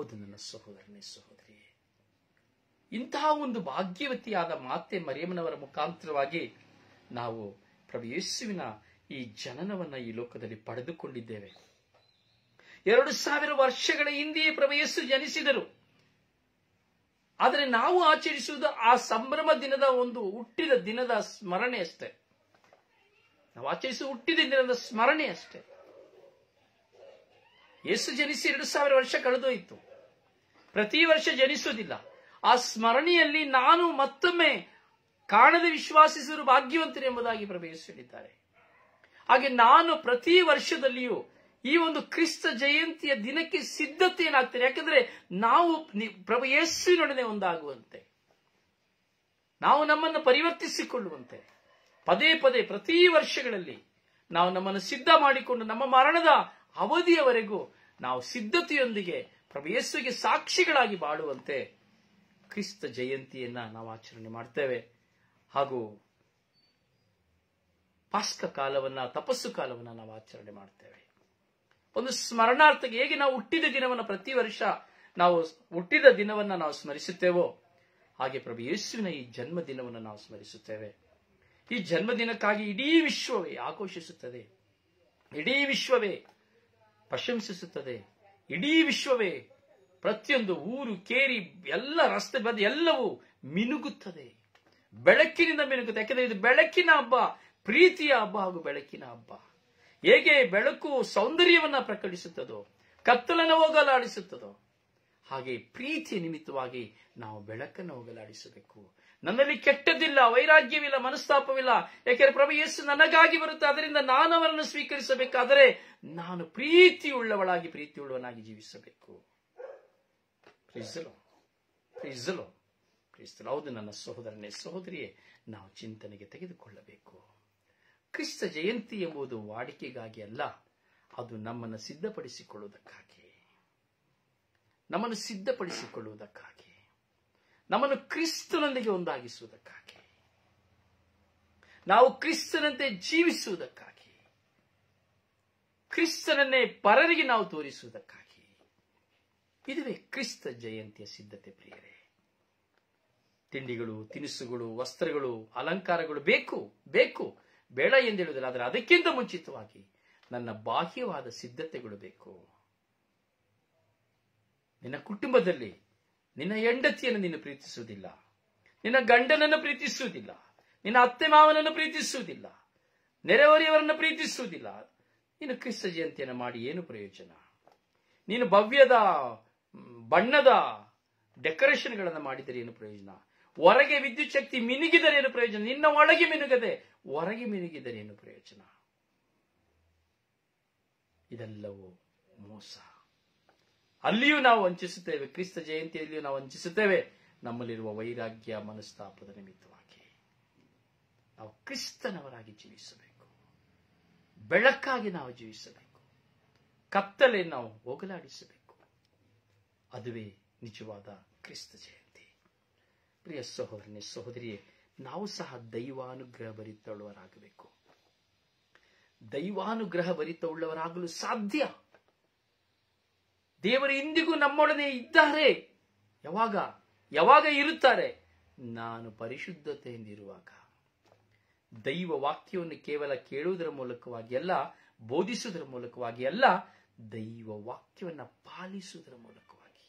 ಹೌದು ನನ್ನ ಸಹೋದರನೇ ಸಹೋದರಿ ಇಂತಹ ಒಂದು ಭಾಗ್ಯವತಿಯಾದ ಮಾತೆ ಮರಿಯಮ್ಮನವರ ಮುಖಾಂತರವಾಗಿ ನಾವು ಪ್ರಭು ಯೇಸುವಿನ ಈ ಜನನವನ್ನ ಈ ಲೋಕದಲ್ಲಿ ಪಡೆದುಕೊಂಡಿದ್ದೇವೆ ಎರಡು ಸಾವಿರ ವರ್ಷಗಳ ಹಿಂದೆಯೇ ಪ್ರಭು ಜನಿಸಿದರು ಆದರೆ ನಾವು ಆಚರಿಸುವುದು ಆ ಸಂಭ್ರಮ ದಿನದ ಒಂದು ಹುಟ್ಟಿದ ದಿನದ ಸ್ಮರಣೆ ಅಷ್ಟೇ ನಾವು ಆಚರಿಸುವ ಹುಟ್ಟಿದ ದಿನದ ಸ್ಮರಣೆ ಅಷ್ಟೇ ಯೇಸು ಜನಿಸಿ ಎರಡು ಸಾವಿರ ವರ್ಷ ಕಳೆದೋಯಿತು ಪ್ರತಿ ವರ್ಷ ಜನಿಸುವುದಿಲ್ಲ ಆ ಸ್ಮರಣೆಯಲ್ಲಿ ನಾನು ಮತ್ತೊಮ್ಮೆ ಕಾಣದೆ ವಿಶ್ವಾಸಿಸಲು ಭಾಗ್ಯವಂತರು ಎಂಬುದಾಗಿ ಪ್ರವೇಶ ಹೇಳಿದ್ದಾರೆ ಹಾಗೆ ನಾನು ಪ್ರತಿ ವರ್ಷದಲ್ಲಿಯೂ ಈ ಒಂದು ಕ್ರಿಸ್ತ ಜಯಂತಿಯ ದಿನಕ್ಕೆ ಸಿದ್ಧತೆ ಏನಾಗ್ತದೆ ಯಾಕಂದ್ರೆ ನಾವು ಪ್ರಭು ಯೇಸುವಿನೊಡನೆ ಒಂದಾಗುವಂತೆ ನಾವು ನಮ್ಮನ್ನು ಪರಿವರ್ತಿಸಿಕೊಳ್ಳುವಂತೆ ಪದೇ ಪದೇ ಪ್ರತಿ ವರ್ಷಗಳಲ್ಲಿ ನಾವು ನಮ್ಮನ್ನು ಸಿದ್ಧ ಮಾಡಿಕೊಂಡು ನಮ್ಮ ಮರಣದ ಅವಧಿಯವರೆಗೂ ನಾವು ಸಿದ್ಧತೆಯೊಂದಿಗೆ ಪ್ರಭು ಸಾಕ್ಷಿಗಳಾಗಿ ಬಾಳುವಂತೆ ಕ್ರಿಸ್ತ ಜಯಂತಿಯನ್ನ ನಾವು ಆಚರಣೆ ಮಾಡ್ತೇವೆ ಹಾಗೂ ಪಾಸ್ಕ ಕಾಲವನ್ನ ತಪಸ್ಸು ಕಾಲವನ್ನ ನಾವು ಆಚರಣೆ ಮಾಡ್ತೇವೆ ಒಂದು ಸ್ಮರಣಾರ್ಥಕ್ಕೆ ಹೇಗೆ ನಾವು ಹುಟ್ಟಿದ ದಿನವನ್ನು ಪ್ರತಿ ವರ್ಷ ನಾವು ಹುಟ್ಟಿದ ದಿನವನ್ನ ನಾವು ಸ್ಮರಿಸುತ್ತೇವೋ ಹಾಗೆ ಪ್ರಭು ಯೇಸುವಿನ ಈ ಜನ್ಮ ದಿನವನ್ನು ನಾವು ಸ್ಮರಿಸುತ್ತೇವೆ ಈ ಜನ್ಮದಿನಕ್ಕಾಗಿ ಇಡೀ ವಿಶ್ವವೇ ಆಘೋಷಿಸುತ್ತದೆ ಇಡೀ ವಿಶ್ವವೇ ಪ್ರಶಂಸಿಸುತ್ತದೆ ಇಡೀ ವಿಶ್ವವೇ ಪ್ರತಿಯೊಂದು ಊರು ಕೇರಿ ಎಲ್ಲ ರಸ್ತೆ ಬದಿ ಎಲ್ಲವೂ ಮಿನುಗುತ್ತದೆ ಬೆಳಕಿನಿಂದ ಮಿನುಗುತ್ತೆ ಯಾಕೆಂದ್ರೆ ಇದು ಬೆಳಕಿನ ಹಬ್ಬ ಪ್ರೀತಿಯ ಹಬ್ಬ ಹಾಗೂ ಬೆಳಕಿನ ಹಬ್ಬ ಹೇಗೆ ಬೆಳಕು ಸೌಂದರ್ಯವನ್ನ ಪ್ರಕಟಿಸುತ್ತದೋ ಕತ್ತಲನ್ನು ಹೋಗಲಾಡಿಸುತ್ತದೋ ಹಾಗೆ ಪ್ರೀತಿಯ ನಿಮಿತ್ತವಾಗಿ ನಾವು ಬೆಳಕನ್ನು ಹೋಗಲಾಡಿಸಬೇಕು ನನ್ನಲ್ಲಿ ಕೆಟ್ಟದಿಲ್ಲ ವೈರಾಗ್ಯವಿಲ್ಲ ಮನಸ್ತಾಪವಿಲ್ಲ ಯಾಕೆಂದ್ರೆ ಪ್ರಭು ಯೇಸು ನನಗಾಗಿ ಬರುತ್ತೆ ಅದರಿಂದ ನಾನು ಅವರನ್ನು ಸ್ವೀಕರಿಸಬೇಕಾದರೆ ನಾನು ಪ್ರೀತಿಯುಳ್ಳವಳಾಗಿ ಪ್ರೀತಿಯುಳ್ಳವನಾಗಿ ಜೀವಿಸಬೇಕು ಹೌದು ನನ್ನ ಸಹೋದರನೇ ಸಹೋದರಿಯೇ ನಾವು ಚಿಂತನೆಗೆ ತೆಗೆದುಕೊಳ್ಳಬೇಕು ಕ್ರಿಸ್ತ ಜಯಂತಿ ಎಂಬುದು ವಾಡಿಕೆಗಾಗಿ ಅಲ್ಲ ಅದು ನಮ್ಮನ್ನು ಸಿದ್ಧಪಡಿಸಿಕೊಳ್ಳುವುದಕ್ಕಾಗಿ ನಮ್ಮನ್ನು ಸಿದ್ಧಪಡಿಸಿಕೊಳ್ಳುವುದಕ್ಕಾಗಿ ನಮ್ಮನ್ನು ಕ್ರಿಸ್ತನೊಂದಿಗೆ ಒಂದಾಗಿಸುವುದಕ್ಕಾಗಿ ನಾವು ಕ್ರಿಸ್ತನಂತೆ ಜೀವಿಸುವುದಕ್ಕಾಗಿ ಕ್ರಿಸ್ತನನ್ನೇ ಪರರಿಗೆ ನಾವು ತೋರಿಸುವುದಕ್ಕಾಗಿ ಇದುವೇ ಕ್ರಿಸ್ತ ಜಯಂತಿಯ ಸಿದ್ಧತೆ ಪ್ರಿಯರೇ ತಿಂಡಿಗಳು ತಿನಿಸುಗಳು ವಸ್ತ್ರಗಳು ಅಲಂಕಾರಗಳು ಬೇಕು ಬೇಕು ಬೇಡ ಹೇಳುವುದಿಲ್ಲ ಆದರೆ ಅದಕ್ಕಿಂತ ಮುಂಚಿತವಾಗಿ ನನ್ನ ಬಾಹ್ಯವಾದ ಸಿದ್ಧತೆಗಳು ಬೇಕು ನಿನ್ನ ಕುಟುಂಬದಲ್ಲಿ ನಿನ್ನ ಹೆಂಡತಿಯನ್ನು ನೀನು ಪ್ರೀತಿಸುವುದಿಲ್ಲ ನಿನ್ನ ಗಂಡನನ್ನು ಪ್ರೀತಿಸುವುದಿಲ್ಲ ನಿನ್ನ ಅತ್ತೆ ಮಾವನನ್ನು ಪ್ರೀತಿಸುವುದಿಲ್ಲ ನೆರೆಹೊರೆಯವರನ್ನು ಪ್ರೀತಿಸುವುದಿಲ್ಲ ನೀನು ಕ್ರಿಸ್ತ ಜಯಂತಿಯನ್ನು ಮಾಡಿ ಏನು ಪ್ರಯೋಜನ ನೀನು ಭವ್ಯದ ಬಣ್ಣದ ಡೆಕೋರೇಷನ್ಗಳನ್ನು ಮಾಡಿದರೆ ಏನು ಪ್ರಯೋಜನ ಹೊರಗೆ ವಿದ್ಯುತ್ ಶಕ್ತಿ ಮಿನುಗಿದರೆ ಏನು ಪ್ರಯೋಜನ ನಿನ್ನ ಒಳಗೆ ಮಿನುಗದೆ ಹೊರಗೆ ಮಿನುಗಿದರೆ ಏನು ಪ್ರಯೋಜನ ಇದೆಲ್ಲವೂ ಮೋಸ ಅಲ್ಲಿಯೂ ನಾವು ವಂಚಿಸುತ್ತೇವೆ ಕ್ರಿಸ್ತ ಜಯಂತಿಯಲ್ಲಿಯೂ ನಾವು ವಂಚಿಸುತ್ತೇವೆ ನಮ್ಮಲ್ಲಿರುವ ವೈರಾಗ್ಯ ಮನಸ್ತಾಪದ ನಿಮಿತ್ತವಾಗಿ ನಾವು ಕ್ರಿಸ್ತನವರಾಗಿ ಜೀವಿಸಬೇಕು ಬೆಳಕಾಗಿ ನಾವು ಜೀವಿಸಬೇಕು ಕತ್ತಲೆ ನಾವು ಹೋಗಲಾಡಿಸಬೇಕು ಅದುವೇ ನಿಜವಾದ ಕ್ರಿಸ್ತ ಜಯಂತಿ ಪ್ರಿಯ ಸಹೋದರನೇ ಸಹೋದರಿಯೇ ನಾವು ಸಹ ದೈವಾನುಗ್ರಹ ಭರಿತವರಾಗಬೇಕು ದೈವಾನುಗ್ರಹ ಭರಿತವುಳ್ಳವರಾಗಲು ಸಾಧ್ಯ ದೇವರು ಇಂದಿಗೂ ನಮ್ಮೊಡನೆ ಇದ್ದಾರೆ ಯಾವಾಗ ಯಾವಾಗ ಇರುತ್ತಾರೆ ನಾನು ಪರಿಶುದ್ಧತೆಯಿಂದಿರುವಾಗ ದೈವ ವಾಕ್ಯವನ್ನು ಕೇವಲ ಕೇಳುವುದರ ಮೂಲಕವಾಗಿ ಅಲ್ಲ ಬೋಧಿಸುವುದರ ಮೂಲಕವಾಗಿ ಅಲ್ಲ ದೈವ ವಾಕ್ಯವನ್ನು ಪಾಲಿಸುವುದರ ಮೂಲಕವಾಗಿ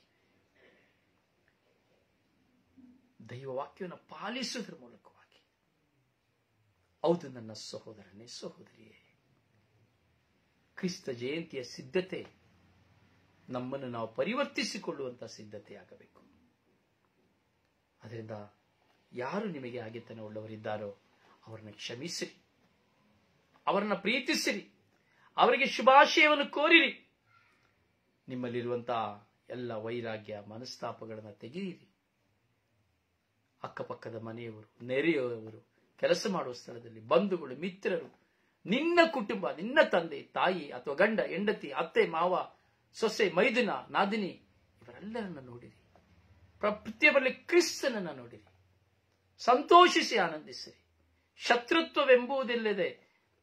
ದೈವ ವಾಕ್ಯವನ್ನು ಪಾಲಿಸುವುದರ ಮೂಲಕವಾಗಿ ಹೌದು ನನ್ನ ಸಹೋದರನೇ ಸಹೋದರಿಯೇ ಕ್ರಿಸ್ತ ಜಯಂತಿಯ ಸಿದ್ಧತೆ ನಮ್ಮನ್ನು ನಾವು ಸಿದ್ಧತೆ ಸಿದ್ಧತೆಯಾಗಬೇಕು ಅದರಿಂದ ಯಾರು ನಿಮಗೆ ಆಗಿತನ ಉಳ್ಳವರಿದ್ದಾರೋ ಅವರನ್ನ ಕ್ಷಮಿಸಿರಿ ಅವರನ್ನ ಪ್ರೀತಿಸಿರಿ ಅವರಿಗೆ ಶುಭಾಶಯವನ್ನು ಕೋರಿರಿ ನಿಮ್ಮಲ್ಲಿರುವಂತಹ ಎಲ್ಲ ವೈರಾಗ್ಯ ಮನಸ್ತಾಪಗಳನ್ನು ತೆಗೆಯಿರಿ ಅಕ್ಕಪಕ್ಕದ ಮನೆಯವರು ನೆರೆಯುವವರು ಕೆಲಸ ಮಾಡುವ ಸ್ಥಳದಲ್ಲಿ ಬಂಧುಗಳು ಮಿತ್ರರು ನಿನ್ನ ಕುಟುಂಬ ನಿನ್ನ ತಂದೆ ತಾಯಿ ಅಥವಾ ಗಂಡ ಹೆಂಡತಿ ಅತ್ತೆ ಮಾವ ಸೊಸೆ ಮೈದಿನ ನಾದಿನಿ ಇವರೆಲ್ಲರನ್ನ ನೋಡಿರಿ ಪ್ರತಿಯೊಬ್ಬರಲ್ಲಿ ಕ್ರಿಸ್ತನನ್ನ ನೋಡಿರಿ ಸಂತೋಷಿಸಿ ಆನಂದಿಸಿರಿ ಶತ್ರುತ್ವವೆಂಬುದಿಲ್ಲದೆ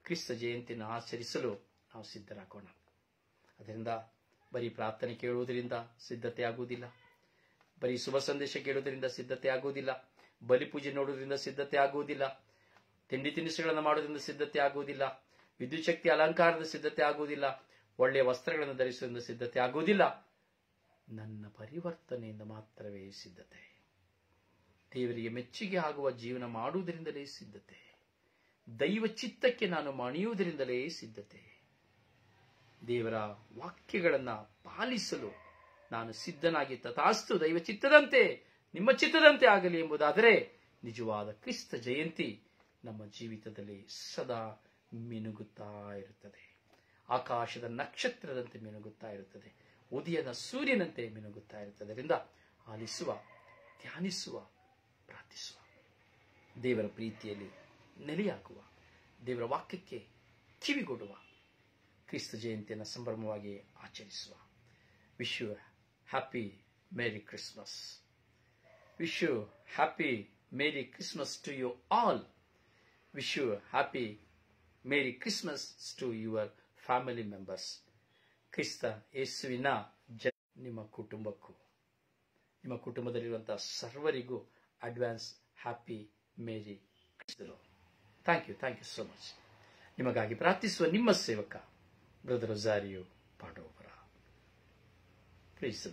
ಕ್ರಿಸ್ತ ಜಯಂತಿಯನ್ನು ಆಚರಿಸಲು ನಾವು ಸಿದ್ಧರಾಗೋಣ ಅದರಿಂದ ಬರೀ ಪ್ರಾರ್ಥನೆ ಕೇಳುವುದರಿಂದ ಸಿದ್ಧತೆ ಆಗುವುದಿಲ್ಲ ಬರೀ ಶುಭ ಸಂದೇಶ ಕೇಳುವುದರಿಂದ ಸಿದ್ಧತೆ ಆಗುವುದಿಲ್ಲ ಬಲಿಪೂಜೆ ನೋಡುವುದರಿಂದ ಸಿದ್ಧತೆ ಆಗುವುದಿಲ್ಲ ತಿಂಡಿ ತಿನಿಸುಗಳನ್ನು ಮಾಡುವುದರಿಂದ ಸಿದ್ಧತೆ ಆಗುವುದಿಲ್ಲ ವಿದ್ಯುಚ್ಛಕ್ತಿ ಅಲಂಕಾರದ ಸಿದ್ಧತೆ ಆಗುವುದಿಲ್ಲ ಒಳ್ಳೆಯ ವಸ್ತ್ರಗಳನ್ನು ಧರಿಸುವುದರಿಂದ ಸಿದ್ಧತೆ ಆಗುವುದಿಲ್ಲ ನನ್ನ ಪರಿವರ್ತನೆಯಿಂದ ಮಾತ್ರವೇ ಸಿದ್ಧತೆ ದೇವರಿಗೆ ಮೆಚ್ಚುಗೆ ಆಗುವ ಜೀವನ ಮಾಡುವುದರಿಂದಲೇ ಸಿದ್ಧತೆ ದೈವ ಚಿತ್ತಕ್ಕೆ ನಾನು ಮಣಿಯುವುದರಿಂದಲೇ ಸಿದ್ಧತೆ ದೇವರ ವಾಕ್ಯಗಳನ್ನು ಪಾಲಿಸಲು ನಾನು ಸಿದ್ಧನಾಗಿ ತಥಾಸ್ತು ದೈವ ಚಿತ್ತದಂತೆ ನಿಮ್ಮ ಚಿತ್ತದಂತೆ ಆಗಲಿ ಎಂಬುದಾದರೆ ನಿಜವಾದ ಕ್ರಿಸ್ತ ಜಯಂತಿ ನಮ್ಮ ಜೀವಿತದಲ್ಲಿ ಸದಾ ಮಿನುಗುತ್ತಾ ಇರುತ್ತದೆ ಆಕಾಶದ ನಕ್ಷತ್ರದಂತೆ ಮಿನುಗುತ್ತಾ ಇರುತ್ತದೆ ಉದಯದ ಸೂರ್ಯನಂತೆ ಮಿನುಗುತ್ತಾ ಇರುತ್ತದೆ ಅದರಿಂದ ಆಲಿಸುವ ಧ್ಯಾನಿಸುವ ಪ್ರಾರ್ಥಿಸುವ ದೇವರ ಪ್ರೀತಿಯಲ್ಲಿ ನೆಲೆಯಾಗುವ ದೇವರ ವಾಕ್ಯಕ್ಕೆ ಕಿವಿಗೊಡುವ ಕ್ರಿಸ್ತ ಜಯಂತಿಯನ್ನು ಸಂಭ್ರಮವಾಗಿ ಆಚರಿಸುವ wish you happy merry Christmas wish you happy merry Christmas to you all wish you happy merry Christmas to your family members ಕ್ರಿಸ್ತ ಯೇಸುವಿನ ಜನ ನಿಮ್ಮ ಕುಟುಂಬಕ್ಕೂ ನಿಮ್ಮ ಕುಟುಂಬದಲ್ಲಿರುವಂತಹ ಸರ್ವರಿಗೂ ಅಡ್ವಾನ್ಸ್ ಹ್ಯಾಪಿ ಮೇರಿ ಕ್ರಿಸ್ತರು thank you thank you so much ನಿಮಗಾಗಿ ಪ್ರಾರ್ಥಿಸುವ ನಿಮ್ಮ ಸೇವಕ ಬ್ರದರ್ ಜಾರಿಯು ಪಾಡೋಬರ ಪ್ಲೀಸ್